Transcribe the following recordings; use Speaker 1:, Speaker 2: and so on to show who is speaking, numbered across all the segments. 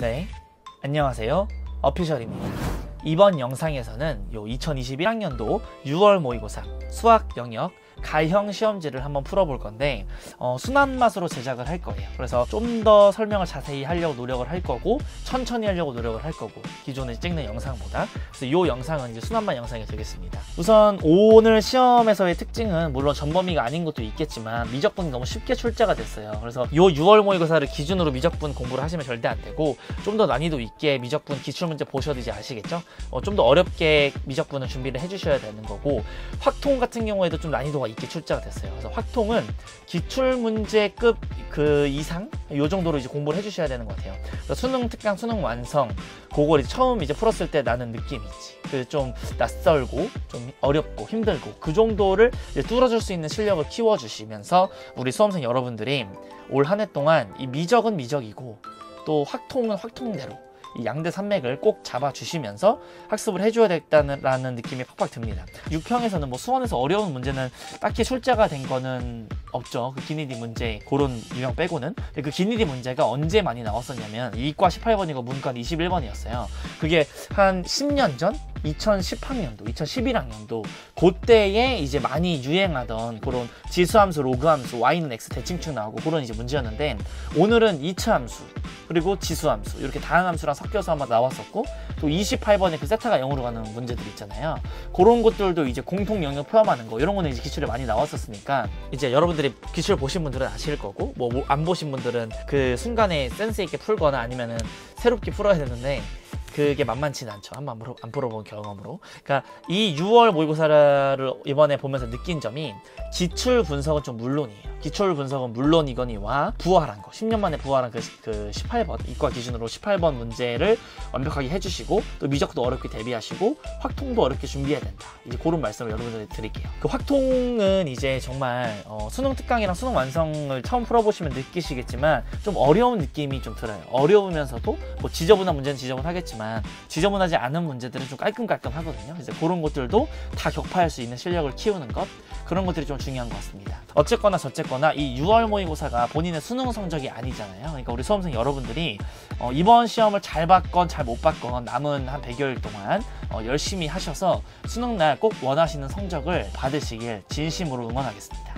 Speaker 1: 네, 안녕하세요. 어피셜입니다. 이번 영상에서는 요 2021학년도 6월 모의고사 수학 영역 가형 시험지를 한번 풀어볼 건데 어, 순한 맛으로 제작을 할 거예요 그래서 좀 더 설명을 자세히 하려고 노력을 할 거고 천천히 하려고 노력을 할 거고 기존에 찍는 영상보다 그래서 이 영상은 이제 순한 맛 영상이 되겠습니다 우선 오늘 시험에서의 특징은 물론 전범위가 아닌 것도 있겠지만 미적분이 너무 쉽게 출제가 됐어요 그래서 이 6월 모의고사를 기준으로 미적분 공부를 하시면 절대 안 되고 좀 더 난이도 있게 미적분 기출문제 보셔도 이제 아시겠죠 어, 좀 더 어렵게 미적분을 준비를 해주셔야 되는 거고 확통 같은 경우에도 좀 난이도가 이렇게 출제가 됐어요. 그래서 확통은 기출 문제급 그 이상 요 정도로 이제 공부를 해주셔야 되는 것 같아요. 수능 특강, 수능 완성 그걸 이제 처음 이제 풀었을 때 나는 느낌이 있지. 그 좀 낯설고 좀 어렵고 힘들고 그 정도를 이제 뚫어줄 수 있는 실력을 키워주시면서 우리 수험생 여러분들이 올 한 해 동안 이 미적은 미적이고 또 확통은 확통대로 이 양대 산맥을 꼭 잡아주시면서 학습을 해줘야 겠다는 느낌이 팍팍 듭니다. 6평에서는뭐 수원에서 어려운 문제는 딱히 출제가 된 거는 없죠. 그 기니디 문제 그런 유형 빼고는 그 기니디 문제가 언제 많이 나왔었냐면 이과 18번이고 문과 21번이었어요. 그게 한 10년 전 2010학년도, 2011학년도 그때에 이제 많이 유행하던 그런 지수함수, 로그함수, y는 x 대칭축 나오고 그런 이제 문제였는데 오늘은 이차함수 그리고 지수함수 이렇게 다양한 함수랑 섞여서 한번 나왔었고 또 28번에 그 세타가 0으로 가는 문제들 있잖아요 그런 것들도 이제 공통 영역 포함하는 거 이런 거는 이제 기출에 많이 나왔었으니까 이제 여러분들이 기출 보신 분들은 아실 거고 뭐안 뭐, 보신 분들은 그 순간에 센스 있게 풀거나 아니면은 새롭게 풀어야 되는데 그게 만만치는 않죠. 한번 안 풀어본 경험으로. 그러니까 이 6월 모의고사를 이번에 보면서 느낀 점이 기출 분석은 좀 물론이에요. 기출 분석은 물론이거니와 부활한 거, 10년 만에 부활한 그, 그 18번, 이과 기준으로 18번 문제를 완벽하게 해주시고 또 미적도 어렵게 대비하시고 확통도 어렵게 준비해야 된다. 이제 그런 말씀을 여러분들에게 드릴게요. 그 확통은 이제 정말 어, 수능 특강이랑 수능 완성을 처음 풀어보시면 느끼시겠지만 좀 어려운 느낌이 좀 들어요. 어려우면서도 뭐 지저분한 문제는 지저분하겠지만 있지만 지저분하지 않은 문제들은 좀 깔끔깔끔하거든요. 이제 그런 것들도 다 격파할 수 있는 실력을 키우는 것 그런 것들이 좀 중요한 것 같습니다. 어쨌거나 저쨌거나 이 6월 모의고사가 본인의 수능 성적이 아니잖아요. 그러니까 우리 수험생 여러분들이 어, 이번 시험을 잘 봤건 잘 못 봤건 남은 한 100여일 동안 어, 열심히 하셔서 수능날 꼭 원하시는 성적을 받으시길 진심으로 응원하겠습니다.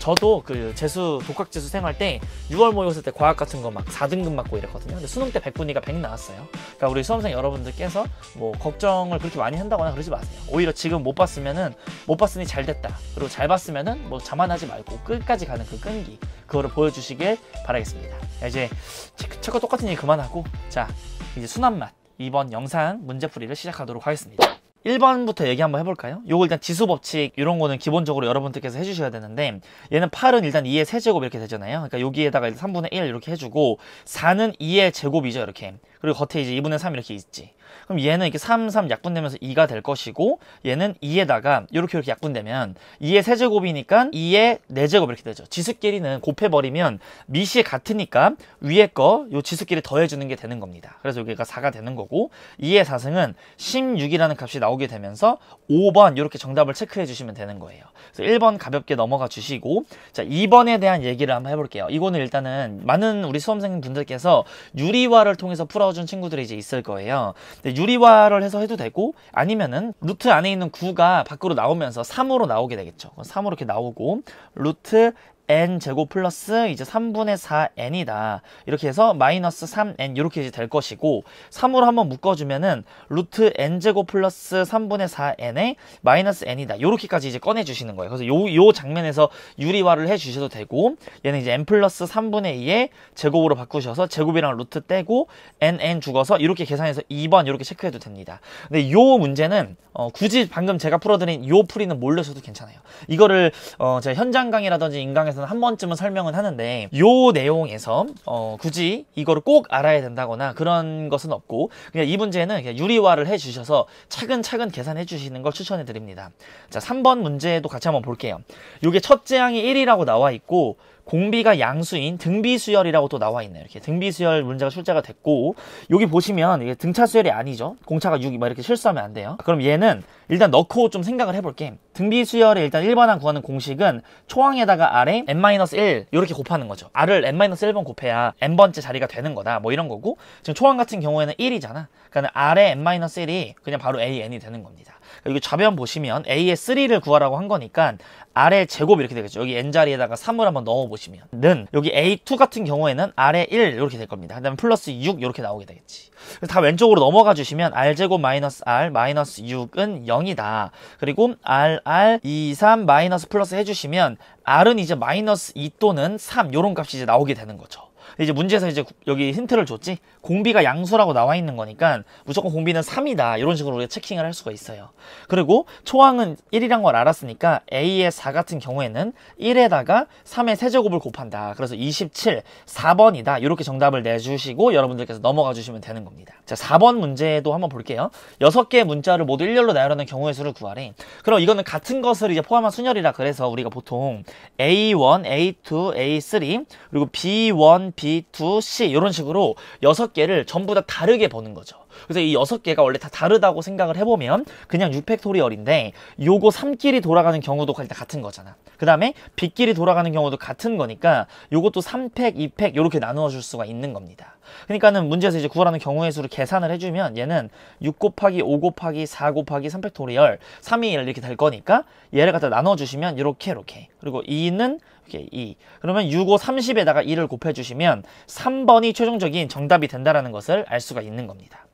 Speaker 1: 저도 그 재수 독학 재수 생활 때 6월 모의고사 때 과학 같은 거 막 4등급 맞고 이랬거든요. 근데 수능 때 100분위가 100 나왔어요. 그러니까 우리 수험생 여러분들께서 뭐 걱정을 그렇게 많이 한다거나 그러지 마세요. 오히려 지금 못 봤으면은 못 봤으니 잘 됐다. 그리고 잘 봤으면은 뭐 자만하지 말고 끝까지 가는 그 끈기 그거를 보여주시길 바라겠습니다. 이제 체크 그 똑같은 얘기 그만하고 자 이제 순한 맛 이번 영상 문제풀이를 시작하도록 하겠습니다. 1번부터 얘기 한번 해볼까요? 요거 일단 지수 법칙 이런 거는 기본적으로 여러분들께서 해주셔야 되는데 얘는 8은 일단 2의 세제곱 이렇게 되잖아요. 그러니까 여기에다가 3분의 1 이렇게 해주고 4는 2의 제곱이죠. 이렇게. 그리고 겉에 이제 2분의 3 이렇게 있지. 그럼 얘는 이렇게 3, 3 약분되면서 2가 될 것이고 얘는 2에다가 이렇게 이렇게 약분되면 2의 세제곱이니까 2의 네제곱 이렇게 되죠. 지수끼리는 곱해버리면 미시 같으니까 위에 거 요 지수끼리 더해주는 게 되는 겁니다. 그래서 여기가 4가 되는 거고 2의 4승은 16이라는 값이 나오게 되면서 5번 이렇게 정답을 체크해 주시면 되는 거예요. 그래서 1번 가볍게 넘어가 주시고 자 2번에 대한 얘기를 한번 해볼게요. 이거는 일단은 많은 우리 수험생 분들께서 유리화를 통해서 풀어준 친구들이 이제 있을 거예요. 근데 유리화를 해서 해도 되고 아니면은 루트 안에 있는 9가 밖으로 나오면서 3으로 나오게 되겠죠. 3으로 이렇게 나오고 루트 n 제곱 플러스 이제 3분의 4n이다. 이렇게 해서 마이너스 3n 이렇게 이제 될 것이고 3으로 한번 묶어주면은 루트 n제곱 플러스 3분의 4n에 마이너스 n이다. 이렇게까지 이제 꺼내주시는 거예요. 그래서 요, 요 장면에서 유리화를 해주셔도 되고 얘는 이제 n 플러스 3분의 2에 제곱으로 바꾸셔서 제곱이랑 루트 떼고 nn 죽어서 이렇게 계산해서 2번 이렇게 체크해도 됩니다. 근데 요 문제는 어, 굳이 방금 제가 풀어드린 요 풀이는 몰려셔도 괜찮아요. 이거를 어, 제가 현장 강이라든지 인강에서 영상서는한 번쯤은 설명은 하는데 요 내용에서 어, 굳이 이거를 꼭 알아야 된다거나 그런 것은 없고 그냥 이 문제는 그냥 유리화를 해주셔서 차근차근 계산해 주시는 걸 추천해 드립니다. 자 3번 문제도 같이 한번 볼게요. 요게 첫째항이 1이라고 나와 있고 공비가 양수인 등비수열이라고 또 나와 있네요. 이렇게 등비수열 문제가 출제가 됐고 여기 보시면 이게 등차수열이 아니죠. 공차가 6이 이렇게 실수하면 안 돼요. 그럼 얘는 일단 넣고 좀 생각을 해볼게. 등비수열의 일단 1번항 구하는 공식은 초항에다가 r에 n-1 이렇게 곱하는 거죠. r을 n-1번 곱해야 n번째 자리가 되는 거다. 뭐 이런 거고 지금 초항 같은 경우에는 1이잖아. 그러니까 r에 n-1이 그냥 바로 an이 되는 겁니다. 여기 좌변 보시면 A의 3를 구하라고 한 거니까 아래 제곱 이렇게 되겠죠. 여기 n자리에다가 3을 한번 넣어보시면 는 여기 A2 같은 경우에는 아래 1 이렇게 될 겁니다. 그 다음에 플러스 6 이렇게 나오게 되겠지. 다 왼쪽으로 넘어가 주시면 R제곱 마이너스 R 마이너스 6은 0이다. 그리고 RR 2, 3 마이너스 플러스 해주시면 R은 이제 마이너스 2 또는 3 이런 값이 이제 나오게 되는 거죠. 이제 문제에서 이제 여기 힌트를 줬지 공비가 양수라고 나와 있는 거니까 무조건 공비는 3이다 이런 식으로 우리가 체킹을 할 수가 있어요 그리고 초항은 1이란 걸 알았으니까 A의 4 같은 경우에는 1에다가 3의 세제곱을 곱한다 그래서 27 4번이다 이렇게 정답을 내주시고 여러분들께서 넘어가 주시면 되는 겁니다 자 4번 문제도 한번 볼게요 6개의 문자를 모두 일렬로 나열하는 경우의 수를 구하래 그럼 이거는 같은 것을 이제 포함한 순열이라 그래서 우리가 보통 A1, A2, A3 그리고 B1, B B, 2, C 이런 식으로 6 개를 전부 다 다르게 버는 거죠. 그래서 이 여섯 개가 원래 다 다르다고 생각을 해보면 그냥 6팩토리얼인데 요거 3끼리 돌아가는 경우도 일단 같은 거잖아. 그 다음에 빗길이 돌아가는 경우도 같은 거니까 요것도 3팩, 2팩 요렇게 나누어 줄 수가 있는 겁니다. 그러니까는 문제에서 이제 구하라는 경우의 수를 계산을 해주면 얘는 6 곱하기 5 곱하기 4 곱하기 3팩토리얼 3이 이렇게 될 거니까 얘를 갖다 나눠 주시면 이렇게 이렇게 그리고 2는 이렇게 2 그러면 6, 5, 30에다가 2를 곱해 주시면 3번이 최종적인 정답이 된다라는 것을 알 수가 있는 겁니다.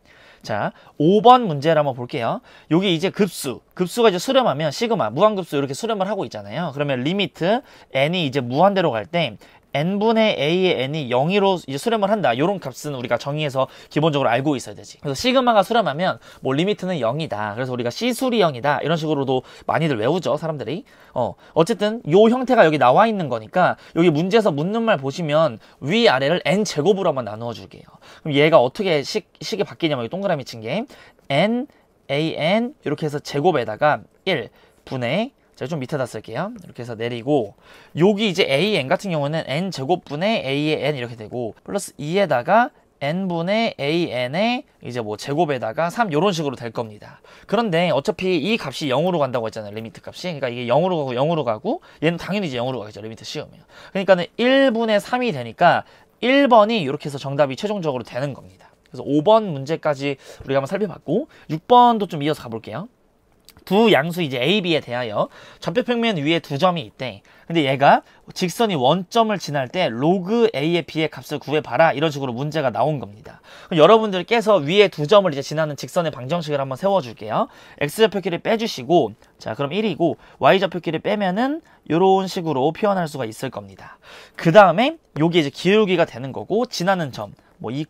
Speaker 1: 자, 5번 문제를 한번 볼게요. 여기 이제 급수. 급수가 이제 수렴하면 시그마, 무한급수 이렇게 수렴을 하고 있잖아요. 그러면 리미트 n이 이제 무한대로 갈때 n분의 a의 n이 0으로 이제 수렴을 한다. 이런 값은 우리가 정의해서 기본적으로 알고 있어야 되지. 그래서 시그마가 수렴하면 뭐 리미트는 0이다. 그래서 우리가 시술이 0이다. 이런 식으로도 많이들 외우죠. 사람들이. 어. 어쨌든 요 형태가 여기 나와 있는 거니까 여기 문제에서 묻는 말 보시면 위아래를 n제곱으로 한번 나누어 줄게요. 그럼 얘가 어떻게 식, 식이 바뀌냐면 여 동그라미 친 게 n, a, n 이렇게 해서 제곱에다가 1분의 제가 좀 밑에다 쓸게요. 이렇게 해서 내리고 여기 이제 a n 같은 경우는 n 제곱분의 a의 n 이렇게 되고 플러스 2에다가 n분의 an의 이제 뭐 제곱에다가 3 이런 식으로 될 겁니다. 그런데 어차피 이 값이 0으로 간다고 했잖아요. 리미트 값이. 그러니까 이게 0으로 가고 0으로 가고 얘는 당연히 이제 0으로 가겠죠. 리미트 시험이면 그러니까는 1분의 3이 되니까 1번이 이렇게 해서 정답이 최종적으로 되는 겁니다. 그래서 5번 문제까지 우리가 한번 살펴봤고 6번도 좀 이어서 가볼게요. 두 양수 이제 A, B에 대하여 좌표평면 위에 두 점이 있대. 근데 얘가 직선이 원점을 지날 때 로그 A의 B의 값을 구해봐라 이런 식으로 문제가 나온 겁니다. 그럼 여러분들께서 위에 두 점을 이제 지나는 직선의 방정식을 한번 세워줄게요. X좌표끼리 빼주시고 자 그럼 1이고 Y좌표끼리 빼면은 이런 식으로 표현할 수가 있을 겁니다. 그 다음에 여기 이제 기울기가 되는 거고 지나는 점뭐 2,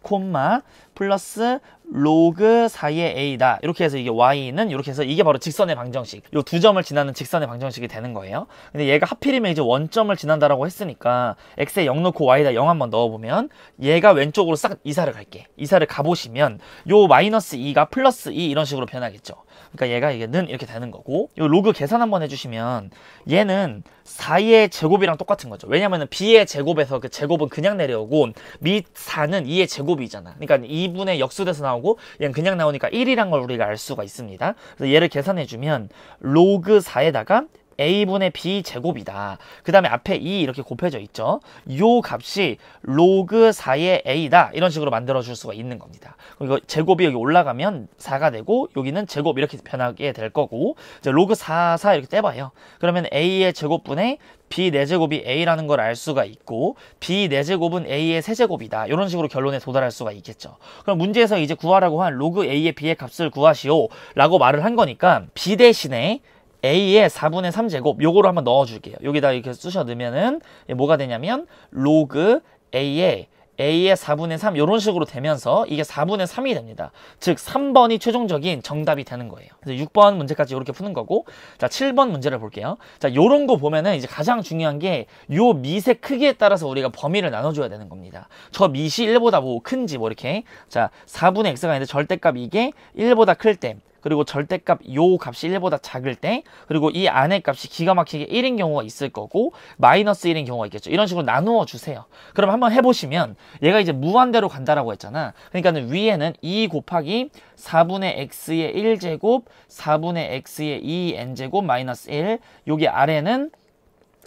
Speaker 1: 플러스 로그 사이에 a다. 이렇게 해서 이게 y는 이렇게 해서 이게 바로 직선의 방정식. 요 두 점을 지나는 직선의 방정식이 되는 거예요. 근데 얘가 하필이면 이제 원점을 지난다라고 했으니까 x에 0 넣고 y다 0 한번 넣어보면 얘가 왼쪽으로 싹 이사를 갈게. 이사를 가보시면 요 마이너스 2가 플러스 2 이런 식으로 변하겠죠. 그러니까 얘가 이게 는 이렇게 되는 거고 요 로그 계산 한번 해주시면 얘는 4의 제곱이랑 똑같은 거죠. 왜냐면은 b의 제곱에서 그 제곱은 그냥 내려오고 밑 4는 2의 제곱이잖아. 그러니까 2분의 역수돼서 나오고 얘는 그냥 나오니까 1이란 걸 우리가 알 수가 있습니다. 그래서 얘를 계산해 주면 로그 4에다가 a분의 b 제곱이다. 그 다음에 앞에 2 e 이렇게 곱해져 있죠. 요 값이 로그 4의 a다. 이런 식으로 만들어줄 수가 있는 겁니다. 그리고 제곱이 여기 올라가면 4가 되고 여기는 제곱 이렇게 변하게 될 거고 이제 로그 4, 4 이렇게 떼봐요. 그러면 a의 제곱분의 b 4제곱이 a라는 걸 알 수가 있고 b 4제곱은 a의 세제곱이다. 이런 식으로 결론에 도달할 수가 있겠죠. 그럼 문제에서 이제 구하라고 한 로그 a의 b의 값을 구하시오 라고 말을 한 거니까 b 대신에 a의 4분의 3제곱 요거를 한번 넣어줄게요. 여기다 이렇게 쑤셔 넣으면은 뭐가 되냐면 로그 a의 a의 4분의 3요런 식으로 되면서 이게 4분의 3이 됩니다. 즉 3번이 최종적인 정답이 되는 거예요. 그래서 6번 문제까지 이렇게 푸는 거고 자 7번 문제를 볼게요. 자 요런 거 보면은 이제 가장 중요한 게 요 미세 크기에 따라서 우리가 범위를 나눠줘야 되는 겁니다. 저 미시 1보다 뭐 큰지 뭐 이렇게 자 4분의 x가 있는데 절대값 이게 1보다 클때 그리고 절대값 요 값이 1보다 작을 때 그리고 이안에 값이 기가 막히게 1인 경우가 있을 거고 마이너스 1인 경우가 있겠죠. 이런 식으로 나누어 주세요. 그럼 한번 해보시면 얘가 이제 무한대로 간다라고 했잖아. 그러니까 는 위에는 2 e 곱하기 4분의 x의 1제곱 4분의 x의 2n제곱 마이너스 1 여기 아래는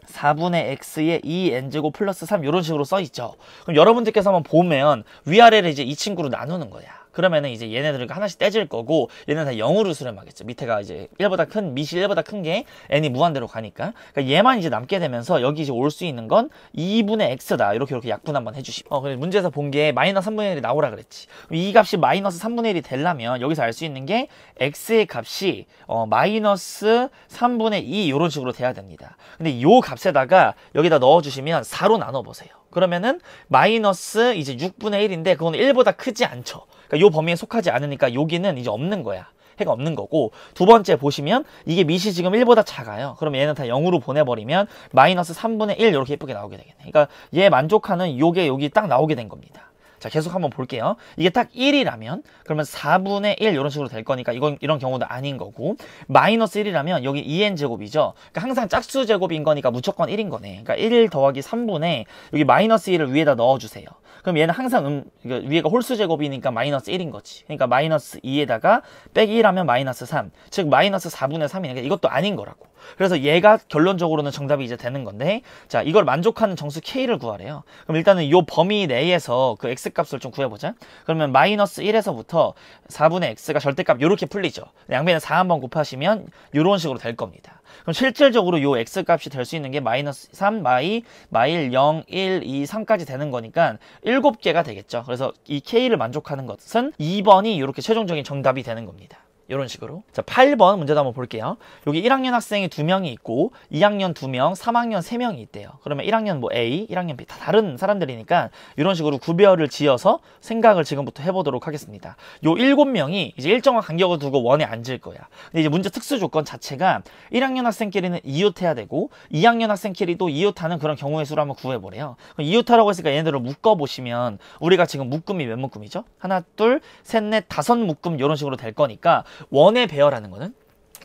Speaker 1: 4분의 x의 2n제곱 플러스 3 이런 식으로 써있죠. 그럼 여러분들께서 한번 보면 위아래를 이제 이 친구로 나누는 거야. 그러면은 이제 얘네들을 하나씩 떼질 거고 얘는 네다 0으로 수렴하겠죠. 밑에가 이제 1보다 큰 미시 1보다 큰 게 n이 무한대로 가니까 그러니까 얘만 이제 남게 되면서 여기 이제 올 수 있는 건 2분의 x다. 이렇게 이렇게 약분 한번 해주시고 어, 문제에서 본 게 마이너스 3분의 1이 나오라 그랬지. 이 값이 마이너스 3분의 1이 되려면 여기서 알 수 있는 게 x의 값이 어, 마이너스 3분의 2 이런 식으로 돼야 됩니다. 근데 요 값에다가 여기다 넣어주시면 4로 나눠보세요. 그러면은 마이너스 이제 6분의 1인데 그건 1보다 크지 않죠. 그러니까 요 범위에 속하지 않으니까 여기는 이제 없는 거야. 해가 없는 거고 두 번째 보시면 이게 밑이 지금 1보다 작아요. 그럼 얘는 다 0으로 보내버리면 마이너스 3분의 1 이렇게 예쁘게 나오게 되겠네. 그러니까 얘 만족하는 요게 여기 딱 나오게 된 겁니다. 자, 계속 한번 볼게요. 이게 딱 1이라면 그러면 4분의 1 이런 식으로 될 거니까 이건 이런 경우도 아닌 거고 마이너스 1이라면 여기 2n 제곱이죠. 그러니까 항상 짝수 제곱인 거니까 무조건 1인 거네. 그러니까 1 더하기 3분의 여기 마이너스 1을 위에다 넣어주세요. 그럼 얘는 항상 음, 그러니까 위에가 홀수 제곱이니까 마이너스 1인 거지. 그러니까 마이너스 2에다가 빼기 1하면 마이너스 3. 즉 마이너스 4분의 3이니까 그러니까 이것도 아닌 거라고. 그래서 얘가 결론적으로는 정답이 이제 되는 건데 자 이걸 만족하는 정수 k를 구하래요. 그럼 일단은 요 범위 내에서 그 x값을 좀 구해보자. 그러면 마이너스 1에서부터 4분의 x가 절대값 이렇게 풀리죠. 양변에 4 한번 곱하시면 이런 식으로 될 겁니다. 그럼 실질적으로 요 x 값이 될 수 있는 게 마이너스 3 마이 마일 0 1 2 3까지 되는 거니까 7개가 되겠죠. 그래서 이 k를 만족하는 것은 2번이 이렇게 최종적인 정답이 되는 겁니다. 이런 식으로 자 8번 문제도 한번 볼게요 여기 1학년 학생이 두명이 있고 2학년 두명 3학년 세명이 있대요 그러면 1학년 뭐 A, 1학년 B 다 다른 사람들이니까 이런 식으로 구별을 지어서 생각을 지금부터 해보도록 하겠습니다 요 7명이 이제 일정한 간격을 두고 원에 앉을 거야 근데 이제 문제 특수 조건 자체가 1학년 학생끼리는 이웃해야 되고 2학년 학생끼리도 이웃하는 그런 경우의 수를 한번 구해보래요 그럼 이웃하라고 했으니까 얘네들을 묶어보시면 우리가 지금 묶음이 몇 묶음이죠? 하나, 둘, 셋, 넷, 다섯 묶음 이런 식으로 될 거니까 원의 배열하는 거는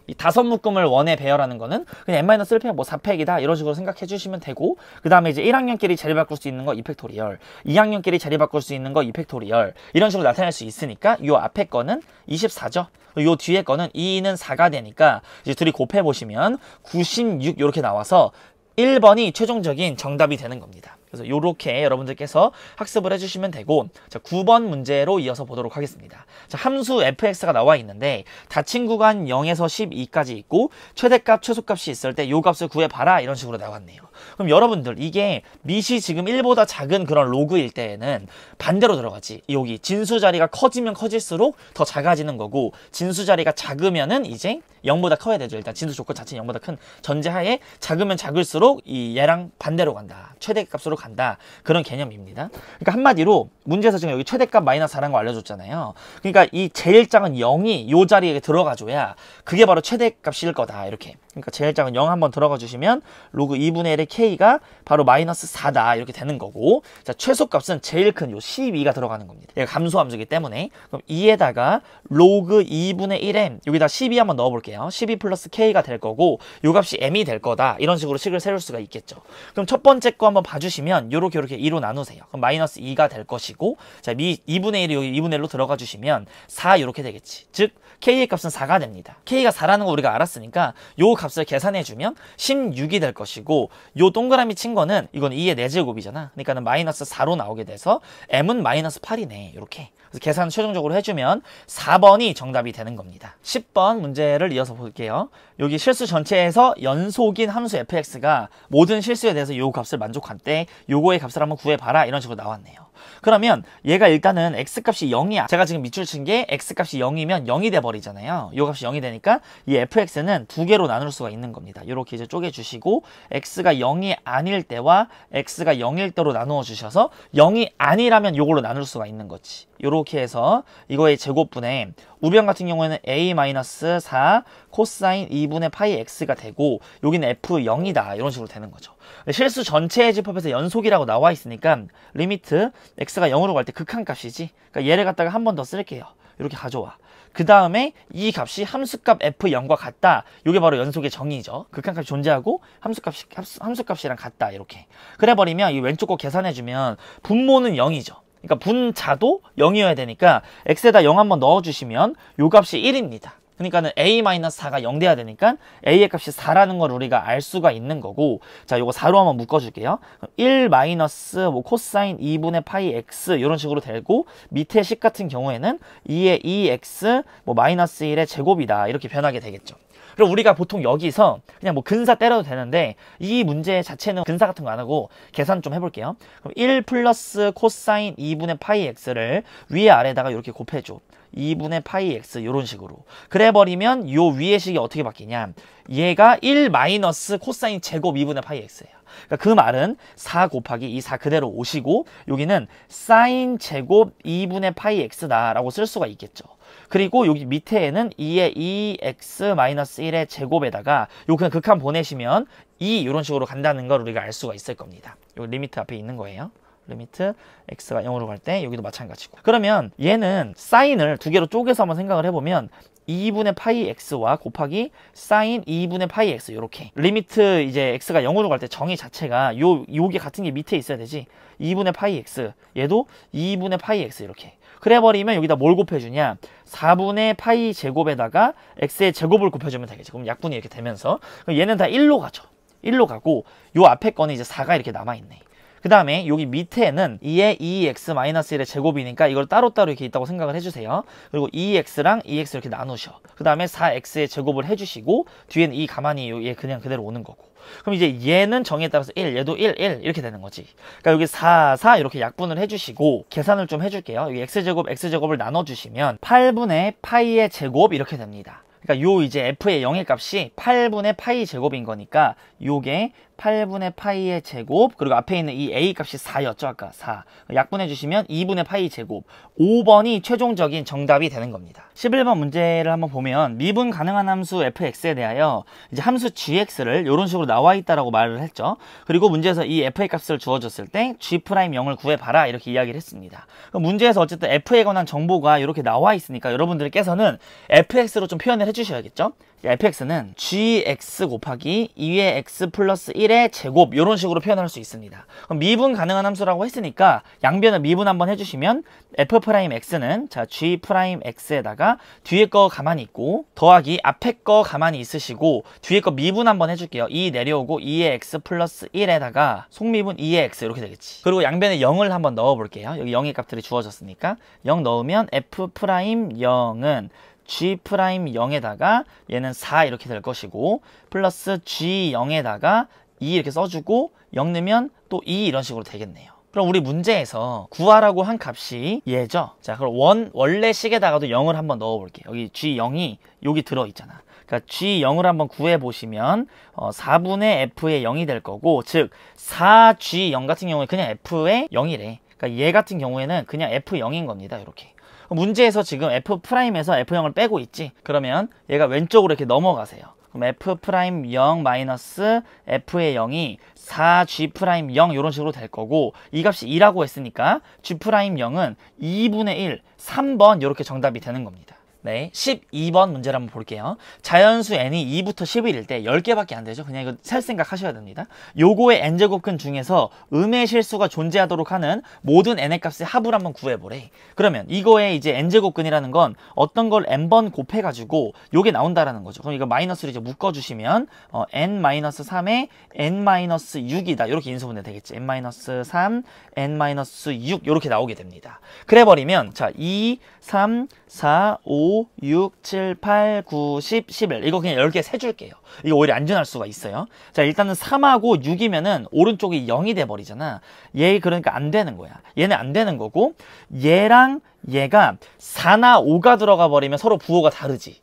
Speaker 1: 이 다섯 묶음을 원에 배열하는 거는 그냥 n-1팩 뭐 4팩이다 이런 식으로 생각해 주시면 되고 그 다음에 이제 1학년끼리 자리 바꿀 수 있는 거 2팩토리얼 2학년끼리 자리 바꿀 수 있는 거 2팩토리얼 이런 식으로 나타낼 수 있으니까 요 앞에 거는 24죠 요 뒤에 거는 2는 4가 되니까 이제 둘이 곱해 보시면 96 이렇게 나와서 1번이 최종적인 정답이 되는 겁니다 그래서 이렇게 여러분들께서 학습을 해주시면 되고 자 9번 문제로 이어서 보도록 하겠습니다. 자 함수 fx가 나와 있는데 닫힌 구간 0에서 12까지 있고 최대값 최소값이 있을 때요 값을 구해봐라 이런 식으로 나왔네요. 그럼 여러분들 이게 미시 지금 1보다 작은 그런 로그일 때에는 반대로 들어가지 여기 진수 자리가 커지면 커질수록 더 작아지는 거고 진수 자리가 작으면은 이제 0보다 커야 되죠. 일단 진수 조건 자체 0보다 큰 전제하에 작으면 작을수록 이 얘랑 반대로 간다. 최대값으로 간다. 그런 개념입니다. 그러니까 한마디로 문제에서 지금 여기 최대값 마이너스 4라는 거 알려줬잖아요. 그러니까 이 제일장은 0이 요 자리에 들어가줘야 그게 바로 최대값일 거다. 이렇게. 그러니까 제일장은 0 한번 들어가 주시면 로그 2분의 1의 k가 바로 마이너스 4다. 이렇게 되는 거고 자 최소값은 제일 큰요 12가 들어가는 겁니다. 얘가 감소함수이기 때문에 그럼 2에다가 로그 2분의 1m 여기다 12 한번 넣어볼게요. 12 플러스 k가 될 거고 요 값이 m이 될 거다. 이런 식으로 식을 세울 수가 있겠죠. 그럼 첫 번째 거 한번 봐주시면 보시면 요렇게 요렇게 2로 나누세요. 그럼 마이너스 2가 될 것이고 자, 미 2분의 1이 여기 2분의 1로 들어가 주시면 4 요렇게 되겠지. 즉 K의 값은 4가 됩니다. K가 4라는 거 우리가 알았으니까 요 값을 계산해 주면 16이 될 것이고 요 동그라미 친 거는 이건 2의 4제곱이잖아. 그러니까는 마이너스 4로 나오게 돼서 M은 마이너스 8이네. 요렇게. 그래서 계산을 최종적으로 해주면 4번이 정답이 되는 겁니다. 10번 문제를 이어서 볼게요. 여기 실수 전체에서 연속인 함수 fx가 모든 실수에 대해서 요 값을 만족한 때 요거의 값을 한번 구해봐라 이런 식으로 나왔네요. 그러면 얘가 일단은 x값이 0이야. 제가 지금 밑줄 친 게 x값이 0이면 0이 돼버리잖아요. 요 값이 0이 되니까 이 fx는 두 개로 나눌 수가 있는 겁니다. 이렇게 이제 쪼개주시고 x가 0이 아닐 때와 x가 0일 때로 나누어 주셔서 0이 아니라면 요걸로 나눌 수가 있는 거지. 이렇게 해서 이거의 제곱분에 우변 같은 경우에는 a-4 코사인 2분의 파이 x가 되고 여기는 f0이다. 이런 식으로 되는 거죠. 실수 전체의 집합에서 연속이라고 나와 있으니까 리미트 x가 0으로 갈 때 극한값이지 그러니까 얘를 갖다가 한 번 더 쓸게요 이렇게 가져와 그 다음에 이 값이 함수값 f0과 같다 이게 바로 연속의 정의죠 극한값이 존재하고 함수값이, 함수값이랑 같다 이렇게 그래버리면 이 왼쪽 거 계산해주면 분모는 0이죠 그러니까 분자도 0이어야 되니까 x에다 0 한번 넣어주시면 요 값이 1입니다 그러니까는 a-4가 0 돼야 되니까 a의 값이 4라는 걸 우리가 알 수가 있는 거고 자 요거 4로 한번 묶어줄게요 1 마이너스 뭐 코사인 2분의 파이 x 이런 식으로 되고 밑에 식 같은 경우에는 2의 2x 뭐 마이너스 1의 제곱이다 이렇게 변하게 되겠죠 그럼 우리가 보통 여기서 그냥 뭐 근사 때려도 되는데 이 문제 자체는 근사 같은 거 안 하고 계산 좀 해볼게요. 그럼 1 플러스 코사인 2분의 파이 x를 위에 아래다가 이렇게 곱해줘. 2분의 파이 x 이런 식으로 그래버리면 요 위의 식이 어떻게 바뀌냐 얘가 1 마이너스 코사인 제곱 2분의 파이 x예요 그러니까 그 말은 4 곱하기 이 4 그대로 오시고 여기는 사인 제곱 2분의 파이 x다 라고 쓸 수가 있겠죠 그리고 여기 밑에는 2의 2 x 마이너스 1의 제곱에다가 요 그냥 극한 보내시면 2 이런 식으로 간다는 걸 우리가 알 수가 있을 겁니다 요 리미트 앞에 있는 거예요 리미트 x가 0으로 갈 때 여기도 마찬가지고 그러면 얘는 사인을 두 개로 쪼개서 한번 생각을 해보면 2분의 파이 x와 곱하기 사인 2분의 파이 x 이렇게 리미트 이제 x가 0으로 갈 때 정의 자체가 요 요게 같은 게 밑에 있어야 되지 2분의 파이 x 얘도 2분의 파이 x 이렇게 그래버리면 여기다 뭘 곱해주냐 4분의 파이 제곱에다가 x의 제곱을 곱해주면 되겠지 그럼 약분이 이렇게 되면서 얘는 다 1로 가죠 1로 가고 요 앞에 거는 이제 4가 이렇게 남아있네 그 다음에 여기 밑에는 2의 2x-1의 제곱이니까 이걸 따로따로 이렇게 있다고 생각을 해주세요. 그리고 2x랑 e 2x e 이렇게 나누셔. 그 다음에 4x의 제곱을 해주시고 뒤에는 2 e 가만히 얘 그냥 그대로 오는 거고. 그럼 이제 얘는 정의에 따라서 1, 얘도 1, 1 이렇게 되는 거지. 그러니까 여기 4, 4 이렇게 약분을 해주시고 계산을 좀 해줄게요. 여기 x제곱, x제곱을 나눠주시면 8분의 파이의 제곱 이렇게 됩니다. 그러니까 요 이제 f의 0의 값이 8분의 파이 제곱인 거니까 요게 8분의 파이의 제곱 그리고 앞에 있는 이 a 값이 4였죠 아까 4 약분해 주시면 2분의 파이 제곱 5번이 최종적인 정답이 되는 겁니다 11번 문제를 한번 보면 미분 가능한 함수 fx에 대하여 이제 함수 gx를 이런 식으로 나와 있다라고 말을 했죠 그리고 문제에서 이 f의 값을 주어줬을 때 g'0을 구해봐라 이렇게 이야기를 했습니다 문제에서 어쨌든 f에 관한 정보가 이렇게 나와 있으니까 여러분들께서는 fx로 좀 표현을 해주셔야겠죠 fx는 gx 곱하기 2의 x 플러스 1 1의 제곱 이런 식으로 표현할 수 있습니다. 그럼 미분 가능한 함수라고 했으니까 양변을 미분 한번 해주시면 f 프라임 x는 자 g 프라임 x에다가 뒤에 거 가만히 있고 더하기 앞에 거 가만히 있으시고 뒤에 거 미분 한번 해줄게요. 2 내려오고 2의 x 플러스 1에다가 속미분 2의 x 이렇게 되겠지. 그리고 양변에 0을 한번 넣어볼게요. 여기 0의 값들이 주어졌으니까 0 넣으면 f 프라임 0은 g 프라임 0에다가 얘는 4 이렇게 될 것이고 플러스 g 0에다가 2 이렇게 써주고 0 넣으면 또 2 이런 식으로 되겠네요. 그럼 우리 문제에서 구하라고 한 값이 얘죠. 자, 그럼 원 원래 식에다가도 0을 한번 넣어볼게요. 여기 G0이 여기 들어있잖아. 그러니까 G0을 한번 구해보시면 어, 4분의 F의 0이 될 거고 즉 4G0 같은 경우에 그냥 F의 0이래. 그러니까 얘 같은 경우에는 그냥 F0인 겁니다. 이렇게. 문제에서 지금 F'에서 F0을 빼고 있지. 그러면 얘가 왼쪽으로 이렇게 넘어가세요. f 프라임 0 마이너스 f의 0이 4g 프라임 0 이런 식으로 될 거고 이 값이 2라고 했으니까 g 프라임 0은 2분의 1, 3번 이렇게 정답이 되는 겁니다. 네, 12번 문제를 한번 볼게요. 자연수 n이 2부터 11일 때 10개밖에 안 되죠. 그냥 이거 살 생각하셔야 됩니다. 요거의 n제곱근 중에서 음의 실수가 존재하도록 하는 모든 n의 값의 합을 한번 구해보래. 그러면 이거에 이제 n제곱근이라는 건 어떤 걸 n번 곱해가지고 요게 나온다라는 거죠. 그럼 이거 마이너스를 이제 묶어주시면 어, n-3에 n-6이다. 이렇게 인수분해 되겠지. n-3, n-6 이렇게 나오게 됩니다. 그래버리면 자 2, 3, 4, 5, 6, 7, 8, 9, 10, 11 이거 그냥 10개 세줄게요 이거 오히려 안전할 수가 있어요 자 일단은 3하고 6이면은 오른쪽이 0이 돼버리잖아 얘 그러니까 안 되는 거야 얘는 안 되는 거고 얘랑 얘가 4나 5가 들어가 버리면 서로 부호가 다르지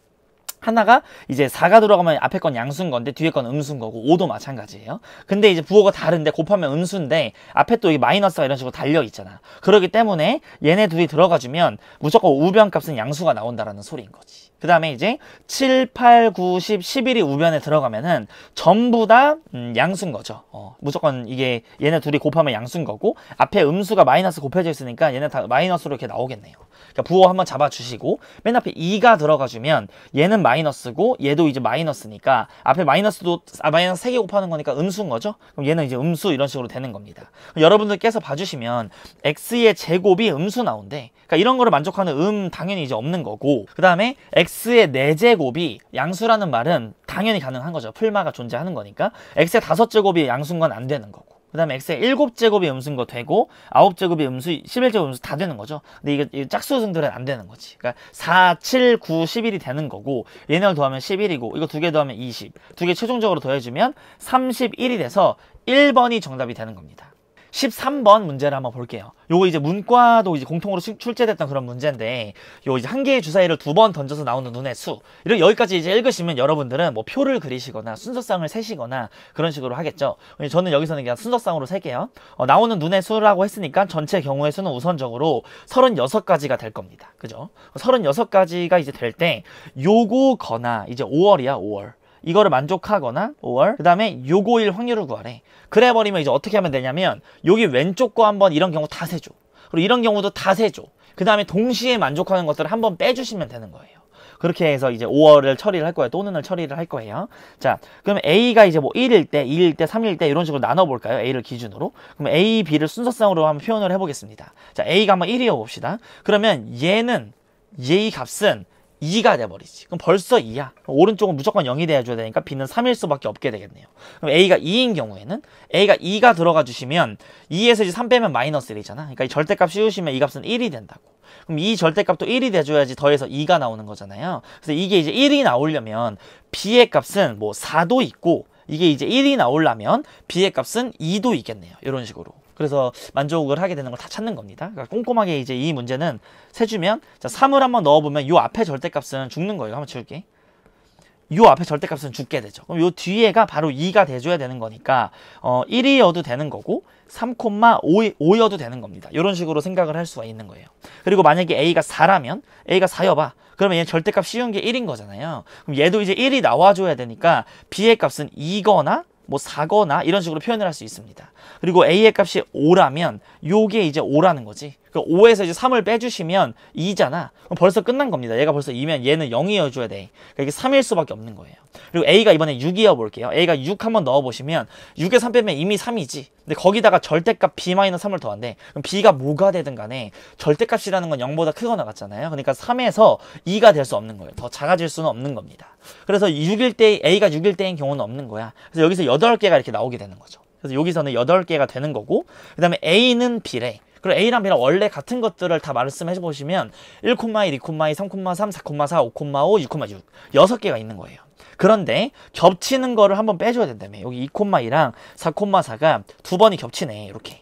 Speaker 1: 하나가 이제 4가 들어가면 앞에 건 양수인 건데 뒤에 건 음수인 거고 5도 마찬가지예요. 근데 이제 부호가 다른데 곱하면 음수인데 앞에 또 마이너스가 이런 식으로 달려 있잖아. 그러기 때문에 얘네 둘이 들어가주면 무조건 우변값은 양수가 나온다라는 소리인 거지. 그 다음에 이제 7, 8, 9, 10, 11이 우변에 들어가면은 전부 다 음, 양수인 거죠. 어, 무조건 이게 얘네 둘이 곱하면 양수인 거고 앞에 음수가 마이너스 곱해져 있으니까 얘네 다 마이너스로 이렇게 나오겠네요. 그러니까 부호 한번 잡아주시고 맨 앞에 2가 들어가주면 얘는 마이너스고 얘도 이제 마이너스니까 앞에 마이너스도 아, 마이너스 3개 곱하는 거니까 음수인 거죠. 그럼 얘는 이제 음수 이런 식으로 되는 겁니다. 여러분들께서 봐주시면 x의 제곱이 음수 나온대. 그러니까 이런 거를 만족하는 음 당연히 이제 없는 거고 그 다음에 x x의 4제곱이 양수라는 말은 당연히 가능한 거죠. 풀마가 존재하는 거니까. x의 5제곱이 양수인 건 안 되는 거고. 그 다음에 x의 7제곱이 음수인 거 되고 9제곱이 음수, 11제곱 음수 다 되는 거죠. 근데 이게, 이게 짝수승들은 안 되는 거지. 그러니까 4, 7, 9, 11이 되는 거고 얘네를 더하면 11이고 이거 두 개 더하면 20. 두개 최종적으로 더해주면 31이 돼서 1번이 정답이 되는 겁니다. 13번 문제를 한번 볼게요. 요거 이제 문과도 이제 공통으로 출제됐던 그런 문제인데 요 이제 한 개의 주사위를 두 번 던져서 나오는 눈의 수. 이런 여기까지 이제 읽으시면 여러분들은 뭐 표를 그리시거나 순서쌍을 세시거나 그런 식으로 하겠죠. 예, 저는 여기서는 그냥 순서쌍으로 세게요. 어, 나오는 눈의 수라고 했으니까 전체 경우의 수는 우선적으로 36가지가 될 겁니다. 그죠? 36가지가 이제 될 때 요거거나 이제 5월이야, 5월. 이거를 만족하거나 or 그 다음에 요거일 확률을 구하래 그래 버리면 이제 어떻게 하면 되냐면 여기 왼쪽 거 한번 이런 경우 다 세줘 그리고 이런 경우도 다 세줘 그 다음에 동시에 만족하는 것들을 한번 빼주시면 되는 거예요 그렇게 해서 이제 5월을 처리를 할 거예요. 또는을 처리를 할 거예요. 자, 그럼 A가 이제 뭐 1일 때, 2일 때, 3일 때 이런 식으로 나눠볼까요? A를 기준으로. 그럼 A, B를 순서상으로 한번 표현을 해보겠습니다. 자, A가 한번 1이어 봅시다. 그러면 얘는 얘의 값은 2가 돼버리지. 그럼 벌써 2야. 오른쪽은 무조건 0이 돼줘야 되니까 B는 3일 수밖에 없게 되겠네요. 그럼 A가 2인 경우에는 A가 2가 들어가 주시면 2에서 이제 3 빼면 마이너스 1이잖아. 그러니까 이 절대값 씌우시면 이 값은 1이 된다고. 그럼 이 절대값도 1이 돼줘야지 더해서 2가 나오는 거잖아요. 그래서 이게 이제 1이 나오려면 B의 값은 뭐 4도 있고 이게 이제 1이 나오려면 B의 값은 2도 있겠네요. 이런 식으로. 그래서 만족을 하게 되는 걸 다 찾는 겁니다. 그러니까 꼼꼼하게 이제 이 문제는 세주면 자, 3을 한번 넣어보면 요 앞에 절대값은 죽는 거예요. 한번 지울게. 요 앞에 절대값은 죽게 되죠. 그럼 요 뒤에가 바로 2가 돼줘야 되는 거니까 어, 1이어도 되는 거고 3,5여도 되는 겁니다. 이런 식으로 생각을 할 수가 있는 거예요. 그리고 만약에 A가 4라면 A가 4여봐. 그러면 얘 절대값 쉬운 게 1인 거잖아요. 그럼 얘도 이제 1이 나와줘야 되니까 B의 값은 2거나 뭐사거나 이런 식으로 표현을 할 수 있습니다. 그리고 A의 값이 5라면 요게 이제 5라는 거지. 그 그러니까 5에서 이제 3을 빼주시면 2잖아. 그럼 벌써 끝난 겁니다. 얘가 벌써 2면 얘는 0이어줘야 돼. 그러니까 이게 3일 수밖에 없는 거예요. 그리고 A가 이번에 6이어 볼게요. A가 6 한번 넣어보시면 6에 3 빼면 이미 3이지. 근데 거기다가 절대값 B-3을 더한대. 그럼 B가 뭐가 되든 간에 절대값이라는 건 0보다 크거나 같잖아요. 그러니까 3에서 2가 될 수 없는 거예요. 더 작아질 수는 없는 겁니다. 그래서 6일 때 A가 6일 때인 경우는 없는 거야. 그래서 여기서 8개가 이렇게 나오게 되는 거죠. 그래서 여기서는 8개가 되는 거고 그 다음에 A는 B래. 그리고 A랑 B랑 원래 같은 것들을 다 말씀해 보시면 1,2, 2,3, 3,3, 4,4, 5,5, 6,6 여섯 개가 있는 거예요. 그런데 겹치는 거를 한번 빼줘야 된다며 여기 2,2랑 4,4가 두 번이 겹치네 이렇게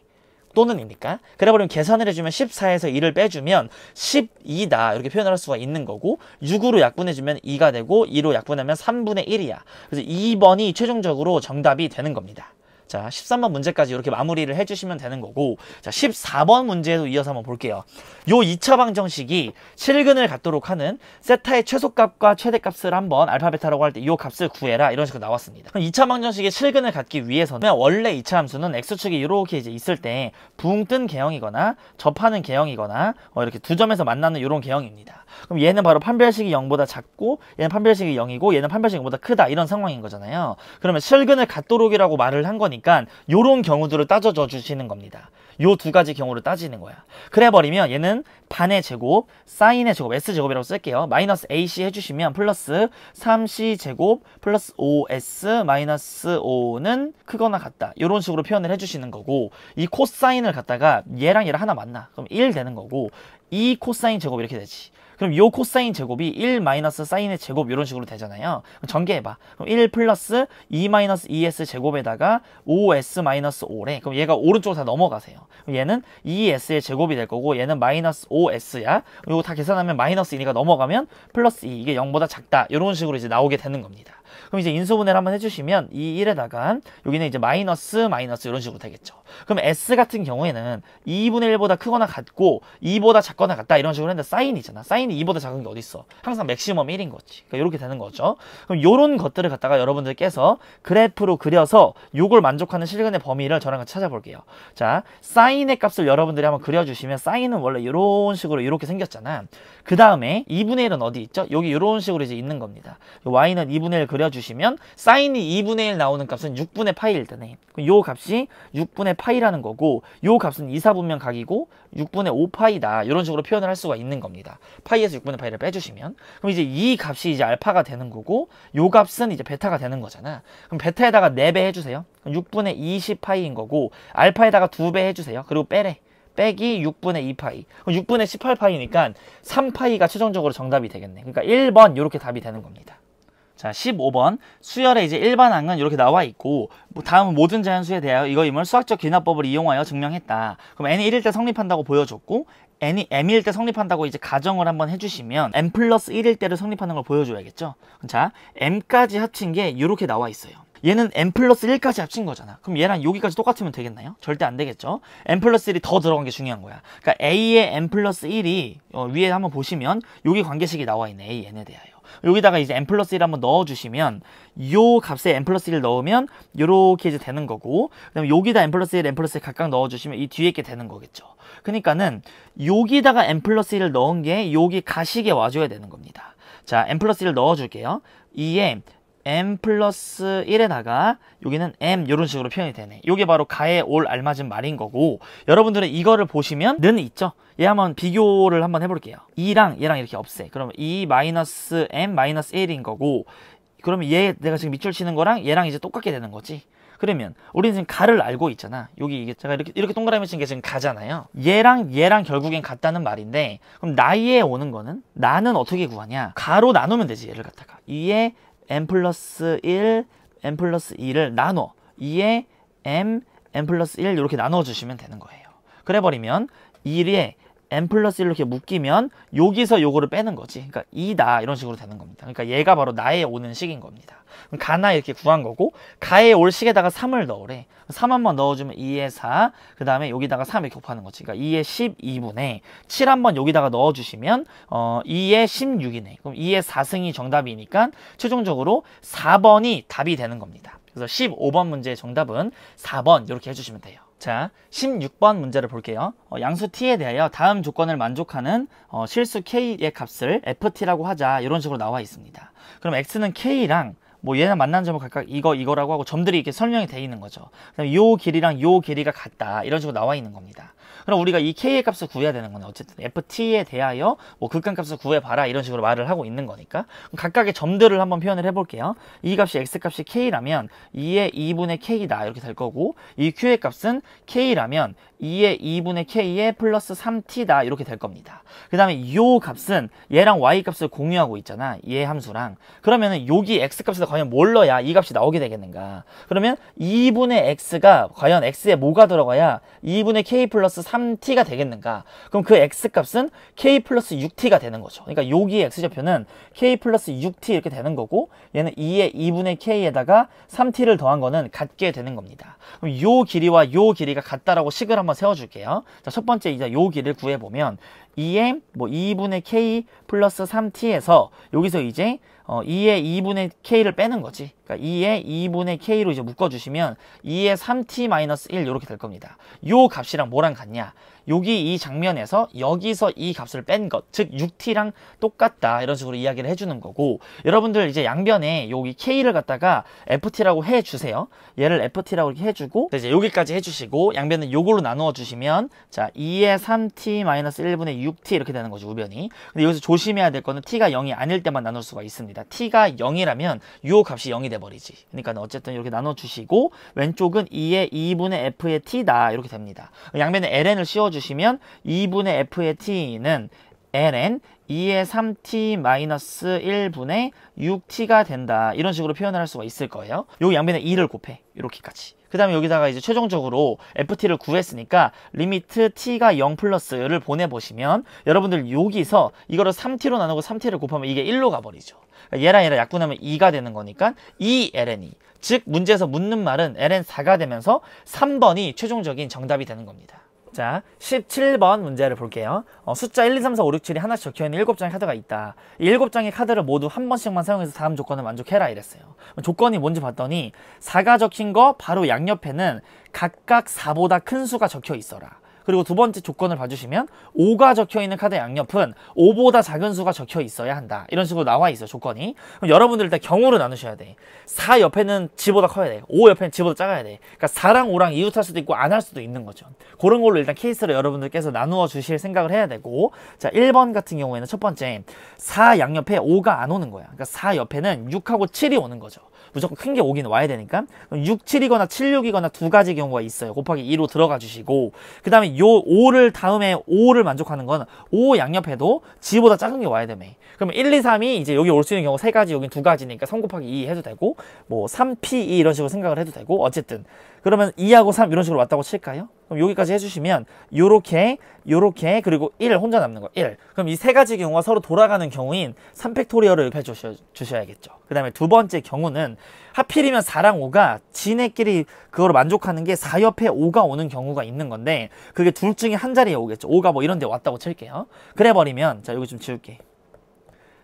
Speaker 1: 또는이니까 그래버리면 계산을 해주면 14에서 2를 빼주면 12다 이렇게 표현을 할 수가 있는 거고 6으로 약분해주면 2가 되고 2로 약분하면 3분의 1이야 그래서 2번이 최종적으로 정답이 되는 겁니다 자, 13번 문제까지 이렇게 마무리를 해주시면 되는 거고 자, 14번 문제도 이어서 한번 볼게요. 요 2차 방정식이 실근을 갖도록 하는 세타의 최소값과 최대값을 한번 알파베타라고 할 때 요 값을 구해라 이런 식으로 나왔습니다. 그럼 2차 방정식의 실근을 갖기 위해서는 원래 2차 함수는 x축이 이렇게 이제 있을 때 붕뜬 개형이거나 접하는 개형이거나 어, 이렇게 두 점에서 만나는 이런 개형입니다. 그럼 얘는 바로 판별식이 0보다 작고 얘는 판별식이 0이고 얘는 판별식이 0보다 크다 이런 상황인 거잖아요. 그러면 실근을 갖도록이라고 말을 한 거니까 거니까 요런 경우들을 따져줘 주시는 겁니다. 요두 가지 경우를 따지는 거야. 그래버리면 얘는 반의 제곱, 사인의 제곱, S제곱이라고 쓸게요. 마이너스 AC 해주시면 플러스 3C제곱 플러스 5S 마이너스 5는 크거나 같다. 이런 식으로 표현을 해주시는 거고 이 코사인을 갖다가 얘랑 얘랑 하나 만나. 그럼 1 되는 거고 이 코사인 제곱 이렇게 되지. 그럼 요 코사인 제곱이 1 마이너스 사인의 제곱 이런 식으로 되잖아요. 그럼 전개해봐. 그럼 1 플러스 2 마이너스 2s 제곱에다가 5s 마이너스 5래. 그럼 얘가 오른쪽으로 다 넘어가세요. 그럼 얘는 2s의 제곱이 될 거고 얘는 마이너스 5s야. 이거 다 계산하면 마이너스 2니까 넘어가면 플러스 2 이게 0보다 작다. 이런 식으로 이제 나오게 되는 겁니다. 그럼 이제 인수분해를 한번 해주시면 이 1에다가 여기는 이제 마이너스 마이너스 이런 식으로 되겠죠. 그럼 S 같은 경우에는 2분의 1보다 크거나 같고 2보다 작거나 같다 이런 식으로 했는데 사인이잖아. 사인이 2보다 작은 게어디있어 항상 맥시멈 1인 거지. 그러니까 이렇게 되는 거죠. 그럼 이런 것들을 갖다가 여러분들께서 그래프로 그려서 요걸 만족하는 실근의 범위를 저랑 같이 찾아볼게요. 자, 사인의 값을 여러분들이 한번 그려주시면 사인은 원래 이런 식으로 이렇게 생겼잖아. 그 다음에 2분의 1은 어디 있죠? 여기 이런 식으로 이제 있는 겁니다. y는 2분의 1 그려주 주시면 사인이 2분의 1 나오는 값은 6분의 파일 때네. 그럼 요 값이 6분의 파이라는 거고 요 값은 2사분면 각이고 6분의 5파이다. 이런 식으로 표현을 할 수가 있는 겁니다. 파이에서 6분의 파이를 빼주시면 그럼 이제 이 값이 이제 알파가 되는 거고 요 값은 이제 베타가 되는 거잖아. 그럼 베타에다가 4배 해주세요. 그럼 6분의 20파이인 거고 알파에다가 2배 해주세요. 그리고 빼래. 빼기 6분의 2파이. 그럼 6분의 18파이니까 3파이가 최종적으로 정답이 되겠네. 그러니까 1번 이렇게 답이 되는 겁니다. 자, 15번 수열의 이제 일반항은 이렇게 나와 있고 뭐 다음 은 모든 자연수에 대하여 이거임을 수학적 귀납법을 이용하여 증명했다. 그럼 n이 1일 때 성립한다고 보여줬고 n이 m일 때 성립한다고 이제 가정을 한번 해주시면 n 플러스 1일 때를 성립하는 걸 보여줘야겠죠. 자, m까지 합친 게 이렇게 나와 있어요. 얘는 n 플러스 1까지 합친 거잖아. 그럼 얘랑 여기까지 똑같으면 되겠나요? 절대 안 되겠죠. n 플러스 1이 더 들어간 게 중요한 거야. 그러니까 a의 n 플러스 1이 어, 위에 한번 보시면 여기 관계식이 나와 있네, a n에 대하여. 여기다가 이제 n 플러스 1 한번 넣어주시면 요 값에 n 플러스 1을 넣으면 요렇게 이제 되는 거고 그다음 여기다 n 플러스 1, n 플러스 1 각각 넣어주시면 이 뒤에 게 되는 거겠죠. 그러니까는 여기다가 n 플러스 1을 넣은 게 여기 가식에 와줘야 되는 겁니다. 자, n 플러스 1을 넣어줄게요. 2에 m 플러스 1에다가 여기는 m 이런 식으로 표현이 되네 이게 바로 가에 올 알맞은 말인 거고 여러분들은 이거를 보시면 는 있죠 얘 한번 비교를 한번 해볼게요 2랑 얘랑 이렇게 없애 그러면 2 e m 1인 거고 그러면 얘 내가 지금 밑줄 치는 거랑 얘랑 이제 똑같게 되는 거지 그러면 우리는 지금 가를 알고 있잖아 여기 이게 제가 이렇게 이렇게 동그라미 친게 지금 가잖아요 얘랑 얘랑 결국엔 같다는 말인데 그럼 나이에 오는 거는 나는 어떻게 구하냐 가로 나누면 되지 얘를 갖다가 2에 m 플러스 1, m 플러스 2를 나눠 2에 m, m 플러스 1 이렇게 나눠주시면 되는 거예요. 그래버리면 1에 n 플러스 1로 이렇게 묶이면 여기서 요거를 빼는 거지. 그러니까 2다 이런 식으로 되는 겁니다. 그러니까 얘가 바로 나에 오는 식인 겁니다. 가나 이렇게 구한 거고 가에 올 식에다가 3을 넣으래. 3 한번 넣어주면 2에 4, 그 다음에 여기다가 3 이렇게 곱하는 거지. 그러니까 2에 12분에 7 한번 여기다가 넣어주시면 어 2에 16이네. 그럼 2에 4승이 정답이니까 최종적으로 4번이 답이 되는 겁니다. 그래서 15번 문제의 정답은 4번 이렇게 해주시면 돼요. 자, 16번 문제를 볼게요. 어, 양수 t에 대하여 다음 조건을 만족하는 어, 실수 k의 값을 ft라고 하자 이런 식으로 나와 있습니다. 그럼 x는 k랑 뭐 얘랑 만난 점은 각각 이거 이거라고 하고 점들이 이렇게 설명이 돼 있는 거죠. 그럼 요 길이랑 요 길이가 같다 이런 식으로 나와 있는 겁니다. 그럼 우리가 이 K의 값을 구해야 되는 거는 어쨌든 FT에 대하여 뭐 극한 값을 구해봐라 이런 식으로 말을 하고 있는 거니까 각각의 점들을 한번 표현을 해볼게요. 이 값이 X 값이 K라면 2의 2분의 K다 이렇게 될 거고 이 Q의 값은 K라면 2의 2분의 k에 플러스 3t다 이렇게 될 겁니다. 그 다음에 요 값은 얘랑 y 값을 공유하고 있잖아. 얘 함수랑. 그러면 은 여기 x 값에서 과연 뭘 넣어야 이 값이 나오게 되겠는가. 그러면 2분의 x가 과연 x에 뭐가 들어가야 2분의 k 플러스 3t가 되겠는가. 그럼 그 x 값은 k 플러스 6t가 되는 거죠. 그러니까 여기 x좌표는 k 플러스 6t 이렇게 되는 거고 얘는 2의 2분의 k에다가 3t를 더한 거는 같게 되는 겁니다. 그럼 요 길이와 요 길이가 같다라고 식을 한번 한번 세워줄게요. 자, 첫 번째 이제 요기를 구해보면 2m 뭐 2분의 k 플러스 3t에서 여기서 이제 어, 2의 2분의 k를 빼는 거지. 그러니까 2의 2분의 k로 이제 묶어주시면 2의 3t 마이너스 1 이렇게 될 겁니다. 요 값이랑 뭐랑 같냐? 여기 이 장면에서 여기서 이 값을 뺀 것, 즉 6t랑 똑같다 이런 식으로 이야기를 해주는 거고 여러분들 이제 양변에 여기 k를 갖다가 ft라고 해주세요. 얘를 ft라고 이렇게 해주고 이제 여기까지 해주시고 양변은 요걸로 나누어 주시면 자 2의 3t 마이너스 1분의 6t 이렇게 되는 거죠 우변이 근데 여기서 조심해야 될 거는 t가 0이 아닐 때만 나눌 수가 있습니다 t가 0이라면 유 값이 0이 돼버리지 그러니까 어쨌든 이렇게 나눠주시고 왼쪽은 2의 2분의 f의 t다 이렇게 됩니다 양면에 ln을 씌워주시면 2분의 f의 t는 ln 2의 3t 마이너스 1분의 6t가 된다 이런 식으로 표현을 할 수가 있을 거예요 요 양변에 2를 곱해 이렇게까지 그 다음에 여기다가 이제 최종적으로 FT를 구했으니까 리미트 T가 0 플러스를 보내보시면 여러분들 여기서 이거를 3T로 나누고 3T를 곱하면 이게 1로 가버리죠. 그러니까 얘랑 얘랑 약분하면 2가 되는 거니까 2LN이 즉 문제에서 묻는 말은 LN4가 되면서 3번이 최종적인 정답이 되는 겁니다. 자, 17번 문제를 볼게요. 어, 숫자 1, 2, 3, 4, 5, 6, 7이 하나씩 적혀있는 7장의 카드가 있다. 이 7장의 카드를 모두 한 번씩만 사용해서 다음 조건을 만족해라 이랬어요. 조건이 뭔지 봤더니 4가 적힌 거 바로 양옆에는 각각 4보다 큰 수가 적혀 있어라. 그리고 두 번째 조건을 봐주시면 5가 적혀있는 카드 양옆은 5보다 작은 수가 적혀 있어야 한다. 이런 식으로 나와 있어 요 조건이. 그럼 여러분들 일단 경우를 나누셔야 돼. 4 옆에는 지보다 커야 돼. 5 옆에는 지보다 작아야 돼. 그러니까 4랑 5랑 이웃할 수도 있고 안 할 수도 있는 거죠. 그런 걸로 일단 케이스를 여러분들께서 나누어 주실 생각을 해야 되고 자 1번 같은 경우에는 첫 번째 4 양옆에 5가 안 오는 거야. 그러니까 4 옆에는 6하고 7이 오는 거죠. 무조건 큰 게 오긴 와야 되니까 6, 7이거나 7, 6이거나 두 가지 경우가 있어요. 곱하기 2로 들어가 주시고 그 다음에 요 5를 다음에 5를 만족하는 건 5 양옆에도 G보다 작은 게 와야 되매 그럼 1, 2, 3이 이제 여기 올 수 있는 경우 세 가지 여기 두 가지니까 3 곱하기 2 해도 되고 뭐 3, P, 2 이런 식으로 생각을 해도 되고 어쨌든 그러면 2하고 3 이런 식으로 왔다고 칠까요? 그럼 여기까지 해주시면 요렇게 요렇게 그리고 1 혼자 남는 거 1. 그럼 이 세 가지 경우가 서로 돌아가는 경우인 3팩토리얼을 해주셔야, 주셔야겠죠. 그 다음에 두 번째 경우는 하필이면 4랑 5가 지네끼리 그걸 만족하는 게 4 옆에 5가 오는 경우가 있는 건데 그게 둘 중에 한 자리에 오겠죠. 5가 뭐 이런 데 왔다고 칠게요. 그래버리면 자 여기 좀 지울게.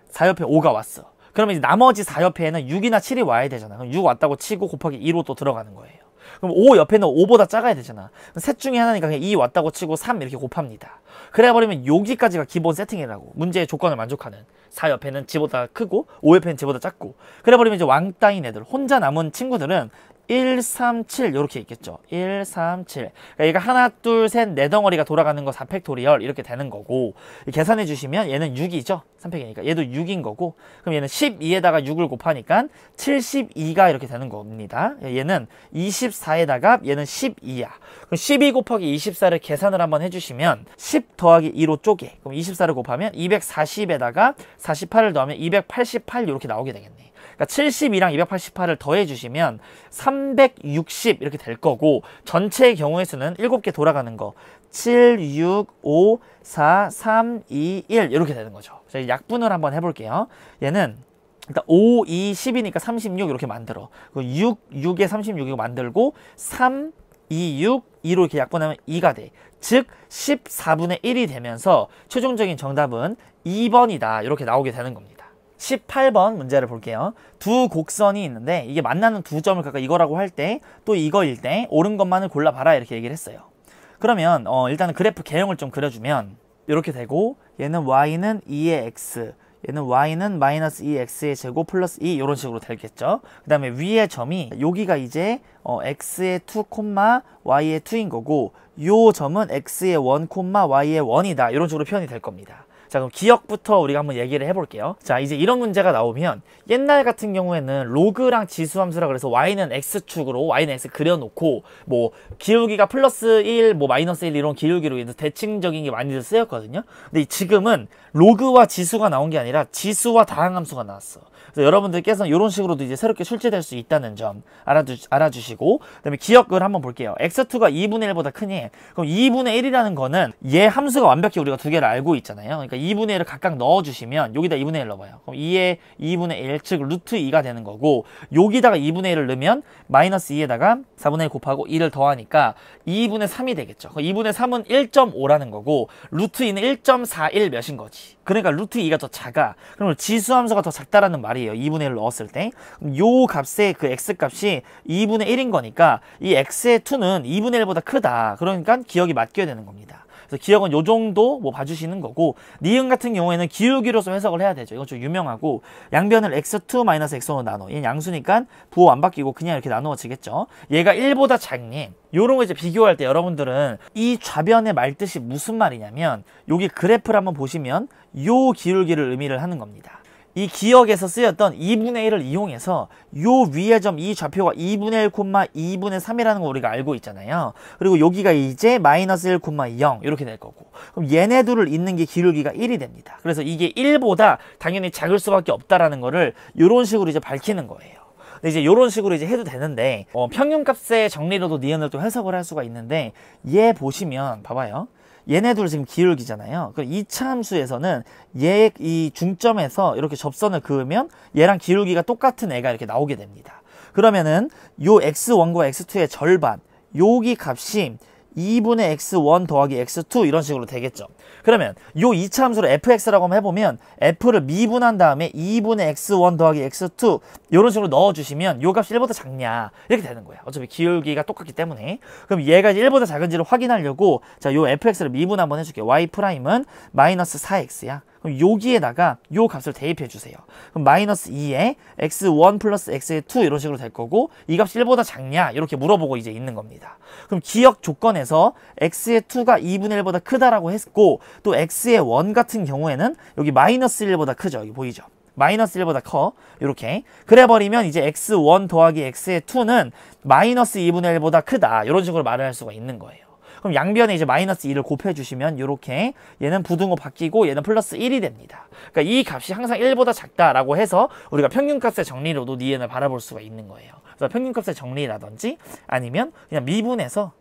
Speaker 1: 4 옆에 5가 왔어. 그러면 이제 나머지 4 옆에는 6이나 7이 와야 되잖아. 그럼 6 왔다고 치고 곱하기 2로 또 들어가는 거예요. 그럼 5 옆에는 5보다 작아야 되잖아. 셋 중에 하나니까 그냥 2 왔다고 치고 3 이렇게 곱합니다. 그래 버리면 여기까지가 기본 세팅이라고. 문제의 조건을 만족하는. 4 옆에는 지보다 크고 5 옆에는 지보다 작고. 그래 버리면 이제 왕따인 애들, 혼자 남은 친구들은 1, 3, 7 이렇게 있겠죠. 1, 3, 7. 그러니까 얘가 하나, 둘, 셋, 네 덩어리가 돌아가는 거 4팩토리얼 이렇게 되는 거고 계산해 주시면 얘는 6이죠. 3팩이니까 얘도 6인 거고 그럼 얘는 12에다가 6을 곱하니까 72가 이렇게 되는 겁니다. 얘는 24에다가 얘는 12야. 그럼 12 곱하기 24를 계산을 한번 해주시면 10 더하기 2로 쪼개. 그럼 24를 곱하면 240에다가 48을 더하면 288 이렇게 나오게 되겠네. 그러니까 72랑 288을 더해주시면 360 이렇게 될 거고 전체의 경우에서는 7개 돌아가는 거 7, 6, 5, 4, 3, 2, 1 이렇게 되는 거죠. 저희 약분을 한번 해볼게요. 얘는 일단 5, 2, 10이니까 36 이렇게 만들어. 6, 6에 36이고 만들고 3, 2, 6, 2로 이렇게 약분하면 2가 돼. 즉 14분의 1이 되면서 최종적인 정답은 2번이다. 이렇게 나오게 되는 겁니다. 18번 문제를 볼게요. 두 곡선이 있는데 이게 만나는 두 점을 각각 이거라고 할 때 또 이거일 때 옳은 것만을 골라봐라 이렇게 얘기를 했어요. 그러면 어, 일단은 그래프 개형을 좀 그려주면 이렇게 되고 얘는 y는 2의 x 얘는 y는 마이너스 2x의 제곱 플러스 2 이런 식으로 되겠죠. 그 다음에 위의 점이 여기가 이제 어, x의 2, 콤마 y의 2인 거고 요 점은 x의 1, 콤마 y의 1이다. 이런 식으로 표현이 될 겁니다. 자 그럼 기억부터 우리가 한번 얘기를 해볼게요 자 이제 이런 문제가 나오면 옛날 같은 경우에는 로그랑 지수함수라 그래서 y는 x축으로 y는 x 그려놓고 뭐 기울기가 플러스 1, 뭐 마이너스 1 이런 기울기로 인해서 대칭적인 게 많이들 쓰였거든요 근데 지금은 로그와 지수가 나온 게 아니라 지수와 다항함수가 나왔어 그래서 여러분들께서는 이런 식으로도 이제 새롭게 출제될 수 있다는 점 알아주, 알아주시고 그다음에 기억을 한번 볼게요. x2가 2분의 1보다 크니 그럼 2분의 1이라는 거는 얘 함수가 완벽히 우리가 두 개를 알고 있잖아요. 그러니까 2분의 1을 각각 넣어주시면 여기다 2분의 1 넣어봐요. 그럼 2에 2분의 1, 즉 루트 2가 되는 거고 여기다가 2분의 1을 넣으면 마이너스 2에다가 4분의 1 곱하고 2를 더하니까 2분의 3이 되겠죠. 그럼 2분의 3은 1.5라는 거고 루트 2는 1.41 몇인 거지. 그러니까 루트 2가 더 작아. 그러면 지수함수가 더 작다라는 말이에요. 2분의 1로 넣었을 때. 요 값의 그 x값이 2분의 1인 거니까 이 x의 2는 2분의 1보다 크다. 그러니까 기억이 맡겨야 되는 겁니다. 그래서 기억은 요 정도 뭐 봐주시는 거고 니은 같은 경우에는 기울기로서 해석을 해야 되죠. 이건 좀 유명하고 양변을 x2 x1로 나눠. 얘 양수니까 부호 안 바뀌고 그냥 이렇게 나누어지겠죠. 얘가 1보다 작니? 요런 거 이제 비교할 때 여러분들은 이 좌변의 말뜻이 무슨 말이냐면 여기 그래프를 한번 보시면 요 기울기를 의미를 하는 겁니다. 이 기억에서 쓰였던 2분의 1을 이용해서 요 위에 점 이 좌표가 2분의 1, 2분의 3이라는 거 우리가 알고 있잖아요. 그리고 여기가 이제 마이너스 1, 0 이렇게 될 거고 그럼 얘네 둘을 잇는 게 기울기가 1이 됩니다. 그래서 이게 1보다 당연히 작을 수밖에 없다라는 거를 이런 식으로 이제 밝히는 거예요. 이제 이런 식으로 이제 해도 되는데 어, 평균값의 정리로도 니은을 또 해석을 할 수가 있는데 얘 보시면 봐봐요. 얘네들 지금 기울기잖아요. 그럼 이차함수에서는 얘 이 중점에서 이렇게 접선을 그으면 얘랑 기울기가 똑같은 애가 이렇게 나오게 됩니다. 그러면은 요 x1과 x2의 절반 요기 값이 2분의 x1 더하기 x2 이런 식으로 되겠죠. 그러면 요 2차함수를 fx라고 해보면 f를 미분한 다음에 2분의 x1 더하기 x2 이런 식으로 넣어주시면 요 값이 1보다 작냐 이렇게 되는 거예요. 어차피 기울기가 똑같기 때문에 그럼 얘가 1보다 작은지를 확인하려고 자 요 fx를 미분 한번 해줄게요. y 프라임은 마이너스 4x야. 그럼 여기에다가 요 값을 대입해 주세요. 그럼 마이너스 2에 x1 플러스 x2 이런 식으로 될 거고 이 값이 1보다 작냐 이렇게 물어보고 이제 있는 겁니다. 그럼 기억 조건에서 x의 2가 2분의 1보다 크다라고 했고 또 x의 1 같은 경우에는 여기 마이너스 1보다 크죠. 여기 보이죠? 마이너스 1보다 커 이렇게 그래버리면 이제 x1 더하기 x의 2는 마이너스 2분의 1보다 크다 이런 식으로 말을 할 수가 있는 거예요. 그럼 양변에 이제 마이너스 2를 곱해주시면 이렇게 얘는 부등호 바뀌고 얘는 플러스 1이 됩니다. 그러니까 이 값이 항상 1보다 작다라고 해서 우리가 평균값의 정리로도 니은을 바라볼 수가 있는 거예요. 그래서 평균값의 정리라든지 아니면 그냥 미분에서